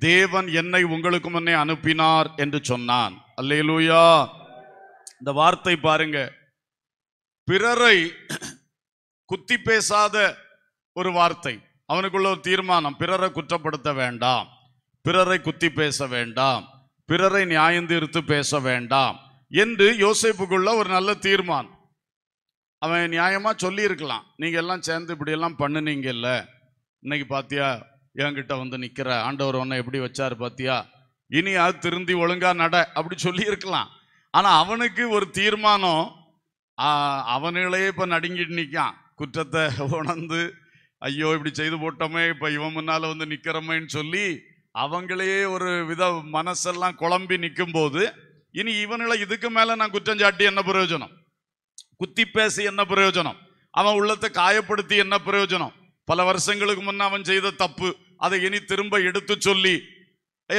தேவன் என்னை உங்களுக்கு முன்னே அனுப்பினார் என்று சொன்னான் அல்லேலூயா இந்த வார்த்தை பாருங்க பிறரை குத்தி பேசாத ஒரு வார்த்தை அவனுக்குள்ள ஒரு தீர்மானம் பிறரை குற்றப்படுத்த வேண்டாம் பிறரை குத்தி பேச வேண்டாம் பிறரை நியாயம் தீர்த்து பேச வேண்டாம் என்று யோசிப்புக்குள்ள ஒரு நல்ல தீர்மானம் அவன் நியாயமாக சொல்லியிருக்கலாம் நீங்கள் எல்லாம் சேர்ந்து இப்படியெல்லாம் பண்ணுனீங்கல்ல இன்னைக்கு பார்த்தியா என்கிட்ட வந்து நிற்கிற ஆண்டவர் உன்னை எப்படி வச்சார் பார்த்தியா இனி அது திருந்தி ஒழுங்கா நட அப்படி சொல்லியிருக்கலாம் ஆனால் அவனுக்கு ஒரு தீர்மானம் அவனிலே இப்போ நடுங்கிட்டு நிற்கான் குற்றத்தை உணர்ந்து ஐயோ இப்படி செய்து போட்டோமே இப்போ இவன் முன்னால் வந்து நிற்கிறோமேன்னு சொல்லி அவங்களே ஒரு வித மனசெல்லாம் குழம்பி நிற்கும் போது இனி இவன்களை இதுக்கு மேலே நான் குற்றம் சாட்டி என்ன பிரயோஜனம் குத்தி பேசி என்ன பிரயோஜனம் அவன் உள்ளத்தை காயப்படுத்தி என்ன பிரயோஜனம் பல வருஷங்களுக்கு முன்ன அவன் செய்த தப்பு அதை இனி திரும்ப எடுத்து சொல்லி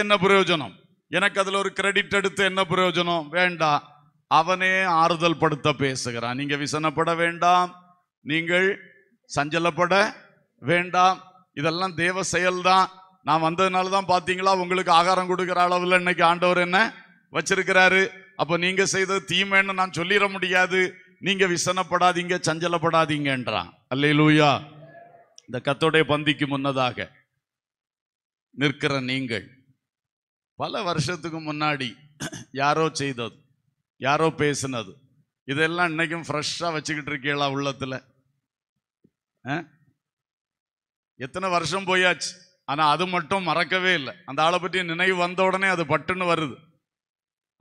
என்ன பிரயோஜனம் எனக்கு அதில் ஒரு கிரெடிட் எடுத்து என்ன பிரயோஜனம் வேண்டாம் அவனே ஆறுதல் படுத்த பேசுகிறான் நீங்கள் விசனப்பட வேண்டாம் நீங்கள் சஞ்சலப்பட வேண்டாம் இதெல்லாம் தேவ செயல்தான் நான் வந்ததுனால தான் பார்த்தீங்களா உங்களுக்கு ஆகாரம் கொடுக்குற அளவில் இன்னைக்கு ஆண்டவர் என்ன வச்சிருக்கிறாரு அப்போ நீங்கள் செய்தது தீமைன்னு நான் சொல்லிட முடியாது நீங்கள் விசனப்படாதீங்க சஞ்சலப்படாதீங்கன்றான் அல்ல லூயா இந்த கத்தோடைய பந்திக்கு முன்னதாக நிற்கிற நீங்கள் பல வருஷத்துக்கு முன்னாடி யாரோ செய்தது யாரோ பேசினது இதெல்லாம் இன்னைக்கும் ஃப்ரெஷ்ஷாக வச்சுக்கிட்டு இருக்கீங்களா உள்ளத்தில் எத்தனை வருஷம் போயாச்சு ஆனால் அது மட்டும் மறக்கவே இல்லை அந்த ஆளை பற்றி நினைவு வந்த உடனே அது பட்டுன்னு வருது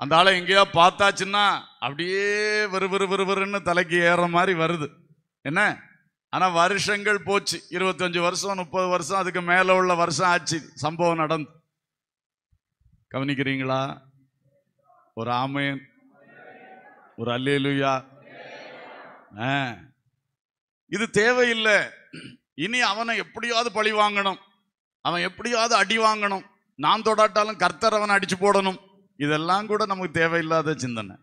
அந்த ஆளை எங்கேயோ பார்த்தாச்சுன்னா அப்படியே வெறு விறுவிறுன்னு தலைக்கு ஏற மாதிரி வருது என்ன ஆனால் வருஷங்கள் போச்சு இருபத்தஞ்சி வருஷம் முப்பது வருஷம் அதுக்கு மேலே உள்ள வருஷம் ஆச்சு சம்பவம் நடந்து கவனிக்கிறீங்களா ஒரு ஆமையன் ஒரு அல்லேலுயா இது தேவையில்லை இனி அவனை எப்படியாவது பழி வாங்கணும் அவன் எப்படியாவது அடி வாங்கணும் நான் தொடாட்டாலும் கர்த்தர் அவனை அடிச்சு போடணும் இதெல்லாம் கூட நமக்கு தேவையில்லாத சிந்தனை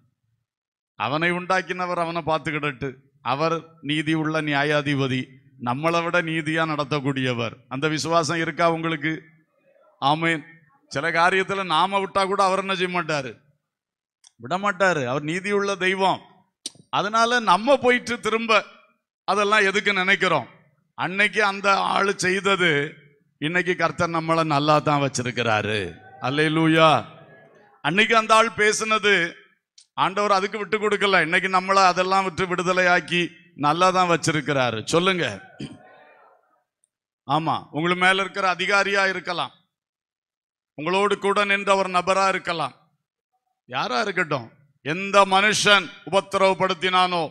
அவனை உண்டாக்கினவர் அவனை பார்த்துக்கிடட்டு அவர் நீதி உள்ள நியாயாதிபதி நம்மளை விட நீதியாக நடத்தக்கூடியவர் அந்த விசுவாசம் இருக்கா உங்களுக்கு ஆமேன் சில காரியத்தில் நாம விட்டா கூட அவர் என்ன செய்ய மாட்டார் விட மாட்டார் அவர் நீதி உள்ள தெய்வம் அதனால நம்ம போயிட்டு திரும்ப அதெல்லாம் எதுக்கு நினைக்கிறோம் அன்னைக்கு அந்த ஆள் செய்தது இன்னைக்கு கர்த்தர் நம்மளை நல்லா தான் வச்சிருக்கிறாரு அல்லே லூயா அன்னைக்கு அந்த ஆள் பேசுனது ஆண்டவர் அதுக்கு விட்டு கொடுக்கல இன்னைக்கு நம்மளை அதெல்லாம் விட்டு விடுதலையாக்கி நல்லா தான் வச்சிருக்கிறாரு சொல்லுங்க ஆமா உங்களுக்கு மேல இருக்கிற அதிகாரியா இருக்கலாம் உங்களோடு கூட நின்ற ஒரு நபரா இருக்கலாம் யாரா இருக்கட்டும் எந்த மனுஷன் உபத்திரவப்படுத்தினானோ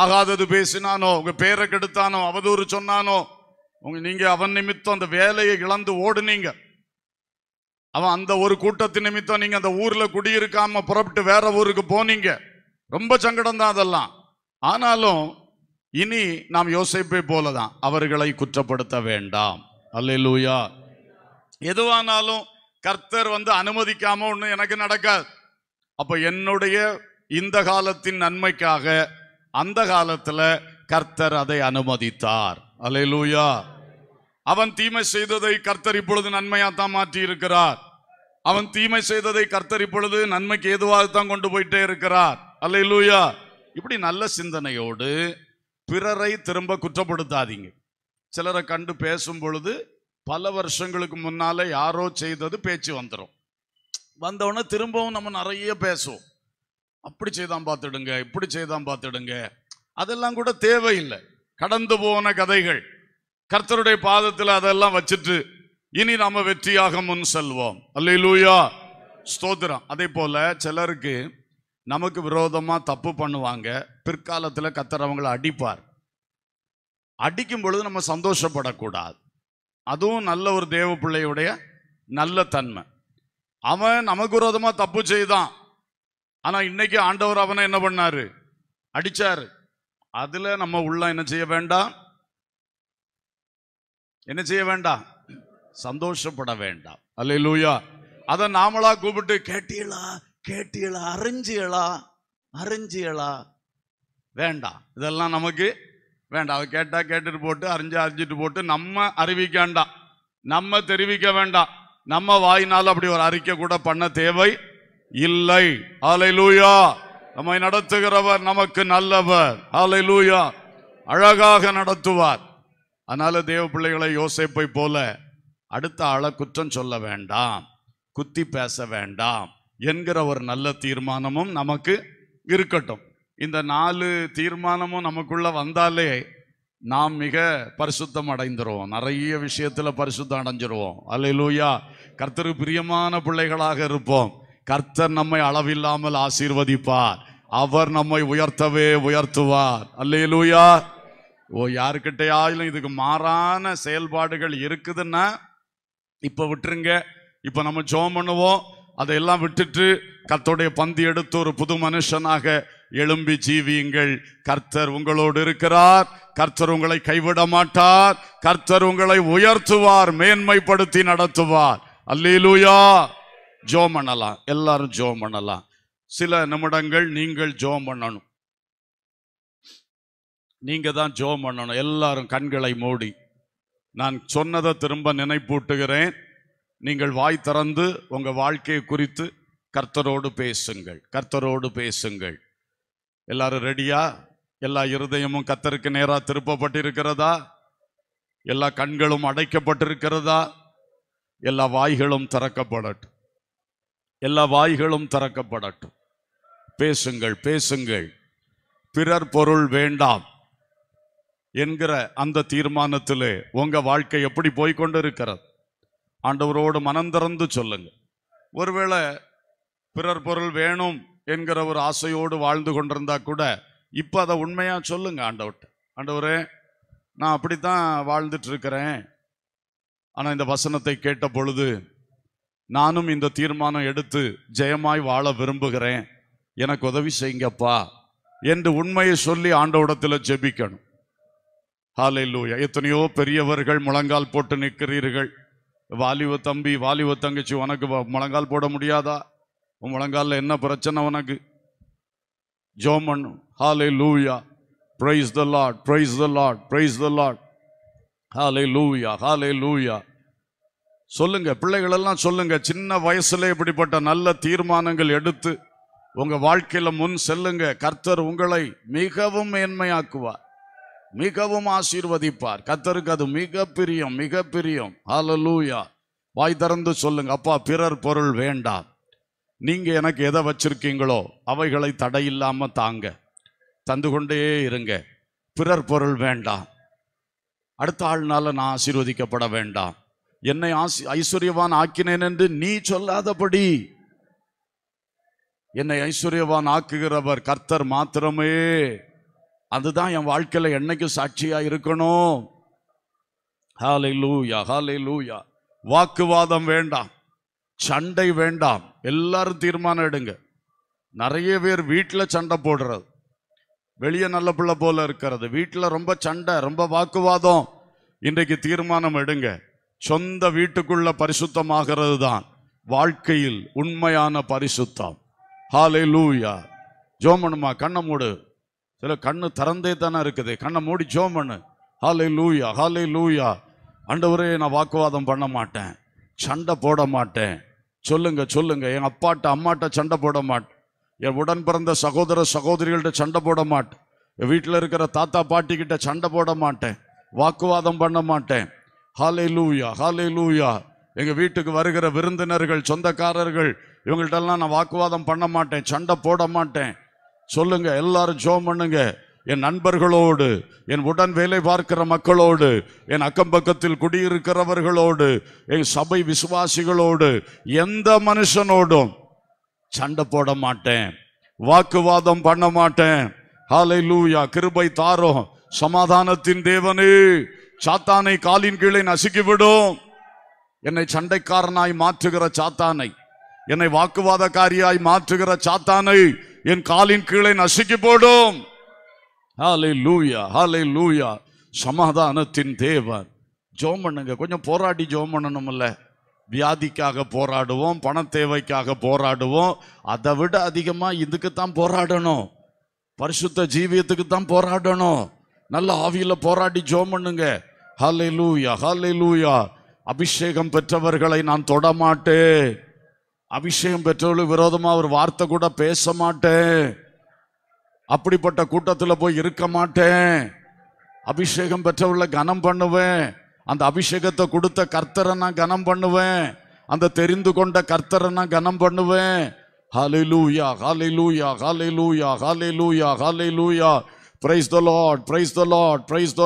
ஆகாதது பேசினானோ உங்க பேரை கெடுத்தானோ அவதூறு சொன்னானோ உங்க நீங்க அவன் நிமித்தம் அந்த வேலையை இழந்து ஓடுனீங்க அவன் அந்த ஒரு கூட்டத்தின் நிமித்தம் நீங்க அந்த ஊர்ல குடியிருக்காம புறப்பட்டு வேற ஊருக்கு போனீங்க ரொம்ப சங்கடம் தான் அதெல்லாம் ஆனாலும் இனி நாம் யோசிப்பை போலதான் அவர்களை குற்றப்படுத்த வேண்டாம் அல்லா எதுவானாலும் கர்த்தர் வந்து அனுமதிக்காம ஒன்றும் எனக்கு நடக்காது அப்போ என்னுடைய இந்த காலத்தின் நன்மைக்காக அந்த காலத்தில் கர்த்தர் அதை அனுமதித்தார் அலையலூயா அவன் தீமை செய்ததை கர்த்தர் இப்பொழுது தான் மாற்றி இருக்கிறார் அவன் தீமை செய்ததை கர்த்தர் இப்பொழுது நன்மைக்கு ஏதுவாக தான் கொண்டு போயிட்டே இருக்கிறார் அலையலூயா இப்படி நல்ல சிந்தனையோடு பிறரை திரும்ப குற்றப்படுத்தாதீங்க சிலரை கண்டு பேசும் பொழுது பல வருஷங்களுக்கு முன்னால யாரோ செய்தது பேச்சு வந்துடும் வந்தவுடனே திரும்பவும் நம்ம நிறைய பேசுவோம் அப்படி செய்தான் பார்த்துடுங்க இப்படி செய்தான் பார்த்துடுங்க அதெல்லாம் கூட தேவையில்லை கடந்து போன கதைகள் கர்த்தருடைய பாதத்தில் அதெல்லாம் வச்சுட்டு இனி நாம வெற்றியாக முன் செல்வோம் அல்லூயா ஸ்தோத்திரம் அதே போல சிலருக்கு நமக்கு விரோதமா தப்பு பண்ணுவாங்க பிற்காலத்தில் கத்தர் அவங்களை அடிப்பார் அடிக்கும் பொழுது நம்ம சந்தோஷப்படக்கூடாது அதுவும் நல்ல ஒரு தேவ பிள்ளையுடைய நல்ல தன்மை அவன் நமக்கு விரோதமா தப்பு செய்தான் ஆனா இன்னைக்கு ஆண்டவர் அவனை என்ன பண்ணாரு அடிச்சாரு அதுல நம்ம உள்ள என்ன செய்ய வேண்டாம் என்ன செய்ய வேண்டாம் சந்தோஷப்பட வேண்டாம் அல்ல லூயா அதை நாமளா கூப்பிட்டு கேட்டீங்களா கேட்டீங்களா அறிஞ்சியலா அறிஞ்சியலா வேண்டாம் இதெல்லாம் நமக்கு வேண்டாம் அதை கேட்டா கேட்டுட்டு போட்டு அறிஞ்சா அறிஞ்சிட்டு போட்டு நம்ம அறிவிக்க வேண்டாம் நம்ம தெரிவிக்க வேண்டாம் நம்ம வாயினால் அப்படி ஒரு அறிக்கை கூட பண்ண தேவை இல்லை அலை லூயா நம்மை நடத்துகிறவர் நமக்கு நல்லவர் லூயா அழகாக நடத்துவார் அதனால தேவ பிள்ளைகளை யோசிப்பை போல அடுத்த ஆளை குற்றம் சொல்ல வேண்டாம் குத்தி பேச வேண்டாம் என்கிற ஒரு நல்ல தீர்மானமும் நமக்கு இருக்கட்டும் இந்த நாலு தீர்மானமும் நமக்குள்ள வந்தாலே நாம் மிக பரிசுத்தம் அடைந்துருவோம் நிறைய விஷயத்தில் பரிசுத்தம் அடைஞ்சிருவோம் அல்ல லூயா கர்த்தருக்கு பிரியமான பிள்ளைகளாக இருப்போம் கர்த்தர் நம்மை அளவில்லாமல் ஆசீர்வதிப்பார் அவர் நம்மை உயர்த்தவே உயர்த்துவார் அல்லையிலூயா ஓ யாருக்கிட்டையாயிலும் இதுக்கு மாறான செயல்பாடுகள் இருக்குதுன்னா இப்போ விட்டுருங்க இப்போ நம்ம ஜோம் பண்ணுவோம் அதையெல்லாம் விட்டுட்டு கர்த்தருடைய பந்து எடுத்து ஒரு புது மனுஷனாக எழும்பி ஜீவியுங்கள் கர்த்தர் உங்களோடு இருக்கிறார் கர்த்தர் உங்களை கைவிட மாட்டார் கர்த்தர் உங்களை உயர்த்துவார் மேன்மைப்படுத்தி நடத்துவார் அல்லீலூயா ஜோம் பண்ணலாம் எல்லாரும் ஜோம் பண்ணலாம் சில நிமிடங்கள் நீங்கள் ஜோம் பண்ணணும் நீங்க தான் ஜோம் பண்ணணும் எல்லாரும் கண்களை மூடி நான் சொன்னதை திரும்ப நினைப்பூட்டுகிறேன் நீங்கள் வாய் திறந்து உங்க வாழ்க்கையை குறித்து கர்த்தரோடு பேசுங்கள் கர்த்தரோடு பேசுங்கள் எல்லாரும் ரெடியா எல்லா இருதயமும் கத்தருக்கு நேராக திருப்பப்பட்டிருக்கிறதா எல்லா கண்களும் அடைக்கப்பட்டிருக்கிறதா எல்லா வாய்களும் திறக்கப்படட்டும் எல்லா வாய்களும் திறக்கப்படட்டும் பேசுங்கள் பேசுங்கள் பிறர் பொருள் வேண்டாம் என்கிற அந்த தீர்மானத்தில் உங்கள் வாழ்க்கை எப்படி போய்கொண்டு இருக்கிறது ஆண்டவரோடு மனந்திறந்து சொல்லுங்க ஒருவேளை பிறர் பொருள் வேணும் என்கிற ஒரு ஆசையோடு வாழ்ந்து கொண்டிருந்தா கூட இப்போ அதை உண்மையாக சொல்லுங்க ஆண்டவர்கிட்ட ஆண்டவரே நான் அப்படித்தான் வாழ்ந்துட்டு இருக்கிறேன் ஆனால் இந்த வசனத்தை கேட்ட பொழுது நானும் இந்த தீர்மானம் எடுத்து ஜெயமாய் வாழ விரும்புகிறேன் எனக்கு உதவி செய்யுங்கப்பா என்று உண்மையை சொல்லி ஆண்டவடத்தில் ஜெபிக்கணும் ஹாலை லூயா எத்தனையோ பெரியவர்கள் முழங்கால் போட்டு நிற்கிறீர்கள் வாலிவ தம்பி வாலிவ தங்கச்சி உனக்கு முழங்கால் போட முடியாதா உன் முழங்காலில் என்ன பிரச்சனை உனக்கு ஜோமன் hallelujah praise the lord praise the lord praise the lord hallelujah ஹாலே லூயா சொல்லுங்க பிள்ளைகளெல்லாம் சொல்லுங்க சின்ன வயசுல இப்படிப்பட்ட நல்ல தீர்மானங்கள் எடுத்து உங்க வாழ்க்கையில முன் செல்லுங்க கர்த்தர் உங்களை மிகவும் மேன்மையாக்குவார் மிகவும் ஆசீர்வதிப்பார் கர்த்தருக்கு அது மிக பிரியம் மிக பிரியம் ஹலலூயா வாய் திறந்து சொல்லுங்க அப்பா பிறர் பொருள் வேண்டாம் நீங்க எனக்கு எதை வச்சிருக்கீங்களோ அவைகளை தடையில்லாம தாங்க தந்து கொண்டே இருங்க பிறர் பொருள் வேண்டாம் அடுத்த ஆள்னால நான் ஆசீர்வதிக்கப்பட வேண்டாம் என்னை ஐஸ்வர்யவான் ஆக்கினேன் என்று நீ சொல்லாதபடி என்னை ஐஸ்வர்யவான் ஆக்குகிறவர் கர்த்தர் மாத்திரமே அதுதான் என் வாழ்க்கையில் என்னைக்கும் சாட்சியா இருக்கணும் ஹாலை லூயா ஹாலை லூயா வாக்குவாதம் வேண்டாம் சண்டை வேண்டாம் எல்லாரும் தீர்மானம் எடுங்க நிறைய பேர் வீட்டில் சண்டை போடுறது வெளியே நல்ல பிள்ளை போல இருக்கிறது வீட்டில் ரொம்ப சண்டை ரொம்ப வாக்குவாதம் இன்றைக்கு தீர்மானம் எடுங்க சொந்த வீட்டுக்குள்ள பரிசுத்தமாகிறது தான் வாழ்க்கையில் உண்மையான பரிசுத்தம் ஹாலே லூயா ஜோமனுமா கண்ணை மூடு சில கண்ணு திறந்தே தானே இருக்குது கண்ணை மூடி ஜோமனு ஹாலே லூயா ஹாலே லூயா அண்டவரே நான் வாக்குவாதம் பண்ண மாட்டேன் சண்டை போட மாட்டேன் சொல்லுங்க சொல்லுங்க என் அப்பாட்ட அம்மாட்ட சண்டை போட மாட்டேன் என் உடன் பிறந்த சகோதர சகோதரிகள்கிட்ட சண்டை போட மாட்டேன் என் வீட்டில் இருக்கிற தாத்தா பாட்டிக்கிட்ட சண்டை போட மாட்டேன் வாக்குவாதம் பண்ண மாட்டேன் ஹாலே லூயா ஹாலே லூயா எங்கள் வீட்டுக்கு வருகிற விருந்தினர்கள் சொந்தக்காரர்கள் இவங்கள்ட்டெல்லாம் நான் வாக்குவாதம் பண்ண மாட்டேன் சண்டை போட மாட்டேன் சொல்லுங்க எல்லாரும் ஜோம் பண்ணுங்க என் நண்பர்களோடு என் உடன் வேலை பார்க்கிற மக்களோடு என் அக்கம் பக்கத்தில் குடியிருக்கிறவர்களோடு என் சபை விசுவாசிகளோடு எந்த மனுஷனோடும் சண்டை போட மாட்டேன் வாக்குவாதம் பண்ண மாட்டேன் ஹாலை லூயா கிருபை தாரோ சமாதானத்தின் தேவனே சாத்தானை காலின் கீழே நசுக்கிவிடும் என்னை சண்டைக்காரனாய் மாற்றுகிற சாத்தானை என்னை வாக்குவாதக்காரியாய் மாற்றுகிற சாத்தானை என் காலின் கீழே நசுக்கி போடும் லூயா லூயா சமாதானத்தின் தேவன் ஜோம் பண்ணுங்க கொஞ்சம் போராடி ஜோம் இல்ல வியாதிக்காக போராடுவோம் பண தேவைக்காக போராடுவோம் அதை விட அதிகமாக இதுக்கு தான் போராடணும் பரிசுத்த ஜீவியத்துக்கு தான் போராடணும் நல்ல ஆவியில் போராடி ஜோம் பண்ணுங்க ஹலை லூயா ஹலை லூயா அபிஷேகம் பெற்றவர்களை நான் தொடமாட்டேன் அபிஷேகம் பெற்றவர்களுக்கு விரோதமாக ஒரு வார்த்தை கூட பேச மாட்டேன் அப்படிப்பட்ட கூட்டத்தில் போய் இருக்க மாட்டேன் அபிஷேகம் பெற்றவர்களை கனம் பண்ணுவேன் அந்த அபிஷேகத்தை கொடுத்த கர்த்தரை நான் கனம் பண்ணுவேன் அந்த தெரிந்து கொண்ட கர்த்தரை நான் கனம் பண்ணுவேன் ஹலை hallelujah hallelujah hallelujah hallelujah hallelujah praise the praise the praise the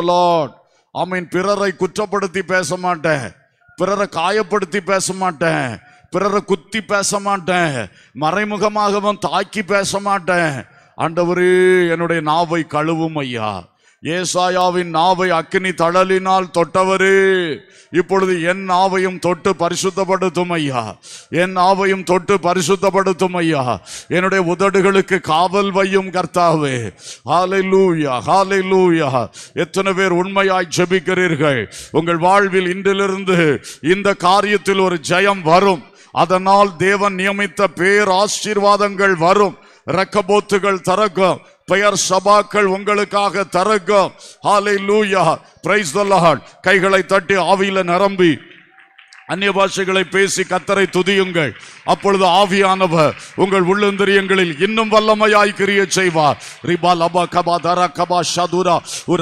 ஆமீன் பிறரை குற்றப்படுத்தி பேச மாட்டேன் பிறரை காயப்படுத்தி பேச மாட்டேன் பிறரை குத்தி பேச மாட்டேன் மறைமுகமாகவும் தாக்கி பேச மாட்டேன் ஆண்டவரே என்னுடைய நாவை கழுவும் ஐயா ஏசாயாவின் நாவை அக்கினி தழலினால் தொட்டவரே இப்பொழுது என் நாவையும் தொட்டு பரிசுத்தப்படுத்தும் ஐயா என் நாவையும் தொட்டு பரிசுத்தப்படுத்தும் ஐயா என்னுடைய உதடுகளுக்கு காவல் வையும் கர்த்தாவே ஹாலை லூயா ஹாலை லூயா எத்தனை பேர் உண்மையாய் ஜெபிக்கிறீர்கள் உங்கள் வாழ்வில் இன்றிலிருந்து இந்த காரியத்தில் ஒரு ஜெயம் வரும் அதனால் தேவன் நியமித்த பேர் ஆசீர்வாதங்கள் வரும் ரக்கபோத்துகள் தரக்கும் பெயர் சபாக்கள் உங்களுக்காக தரக்கும் ஹாலை லூயா பிரைஸ் கைகளை தட்டி ஆவியில நிரம்பி அந்நிய பாஷைகளை பேசி கத்தரை துதியுங்கள் அப்பொழுது ஆவியானவர் உங்கள் உள்ளந்திரியங்களில் இன்னும் வல்லமையாய் கிரிய செய்வார் ரிபாலப கபா தரா கபா சதுரா உ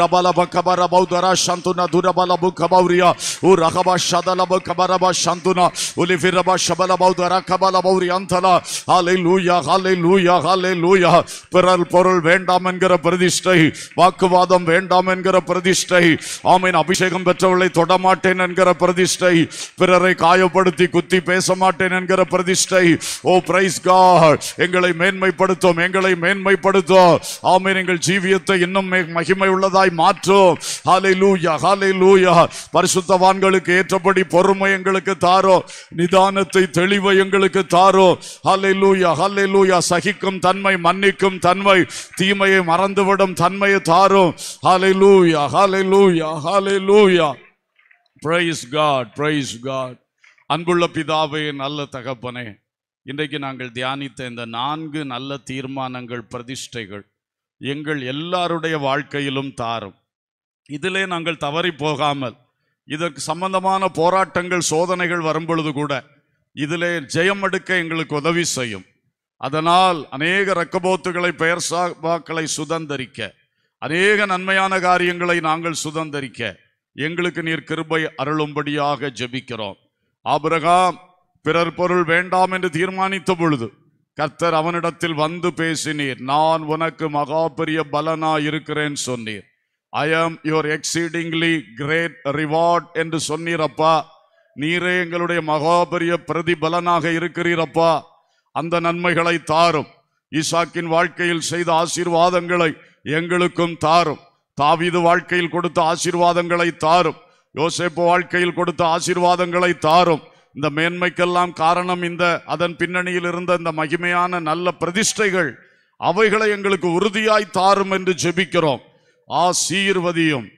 கபரபௌ லபா தரா சந்துனா துரபா கபௌரியா உ ரகபா ஷத லபு ரபா சந்துனா உலிபிரபா ரபா தர கபலபௌரி தரா அந்தலா ஹாலை லூயா ஹாலை லூயா ஹாலை லூயா பிறல் பொருள் வேண்டாம் என்கிற பிரதிஷ்டை வாக்குவாதம் வேண்டாம் என்கிற பிரதிஷ்டை ஆமீன் அபிஷேகம் பெற்றவர்களை தொடமாட்டேன் என்கிற பிரதிஷ்டை பிறரை காயப்படுத்தி குத்தி பேச மாட்டேன் என்கிற பிரதி பிரதிஷ்டை ஓ பிரைஸ் காட் எங்களை மேன்மைப்படுத்தும் எங்களை மேன்மைப்படுத்தும் ஆமே எங்கள் ஜீவியத்தை இன்னும் மகிமை உள்ளதாய் மாற்றும் ஹாலை லூயா ஹாலை லூயா பரிசுத்தவான்களுக்கு ஏற்றபடி பொறுமை எங்களுக்கு தாரோ நிதானத்தை தெளிவை எங்களுக்கு தாரோ ஹாலை லூயா ஹாலை லூயா சகிக்கும் தன்மை மன்னிக்கும் தன்மை தீமையை மறந்துவிடும் தன்மையை தாரும் ஹாலை லூயா ஹாலை லூயா ஹாலை hallelujah price God price God அன்புள்ள பிதாவே நல்ல தகப்பனே இன்றைக்கு நாங்கள் தியானித்த இந்த நான்கு நல்ல தீர்மானங்கள் பிரதிஷ்டைகள் எங்கள் எல்லாருடைய வாழ்க்கையிலும் தாரும் இதிலே நாங்கள் தவறி போகாமல் இதற்கு சம்பந்தமான போராட்டங்கள் சோதனைகள் வரும்பொழுது கூட இதிலே ஜெயம் எடுக்க எங்களுக்கு உதவி செய்யும் அதனால் அநேக ரக்கபோத்துகளை பெயர் சாபாக்களை சுதந்திரிக்க அநேக நன்மையான காரியங்களை நாங்கள் சுதந்திரிக்க எங்களுக்கு நீர் கிருபை அருளும்படியாக ஜெபிக்கிறோம் ஆபிரகாம் பிறர் பொருள் வேண்டாம் என்று தீர்மானித்த பொழுது கர்த்தர் அவனிடத்தில் வந்து பேசினீர் நான் உனக்கு மகா பெரிய பலனா இருக்கிறேன் சொன்னீர் ஐ am your exceedingly great reward என்று சொன்னீரப்பா நீரே எங்களுடைய மகா பெரிய பிரதிபலனாக இருக்கிறீரப்பா அந்த நன்மைகளை தாரும் ஈசாக்கின் வாழ்க்கையில் செய்த ஆசீர்வாதங்களை எங்களுக்கும் தாரும் தாவிது வாழ்க்கையில் கொடுத்த ஆசீர்வாதங்களை தாரும் யோசேப்பு வாழ்க்கையில் கொடுத்த ஆசீர்வாதங்களை தாரும் இந்த மேன்மைக்கெல்லாம் காரணம் இந்த அதன் பின்னணியில் இருந்த இந்த மகிமையான நல்ல பிரதிஷ்டைகள் அவைகளை எங்களுக்கு உறுதியாய் தாரும் என்று ஜெபிக்கிறோம் ஆசீர்வதியும்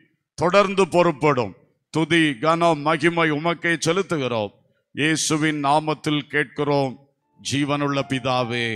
தொடர்ந்து பொறுப்படும் துதி கனம் மகிமை உமக்கை செலுத்துகிறோம் இயேசுவின் நாமத்தில் கேட்கிறோம் ஜீவனுள்ள பிதாவே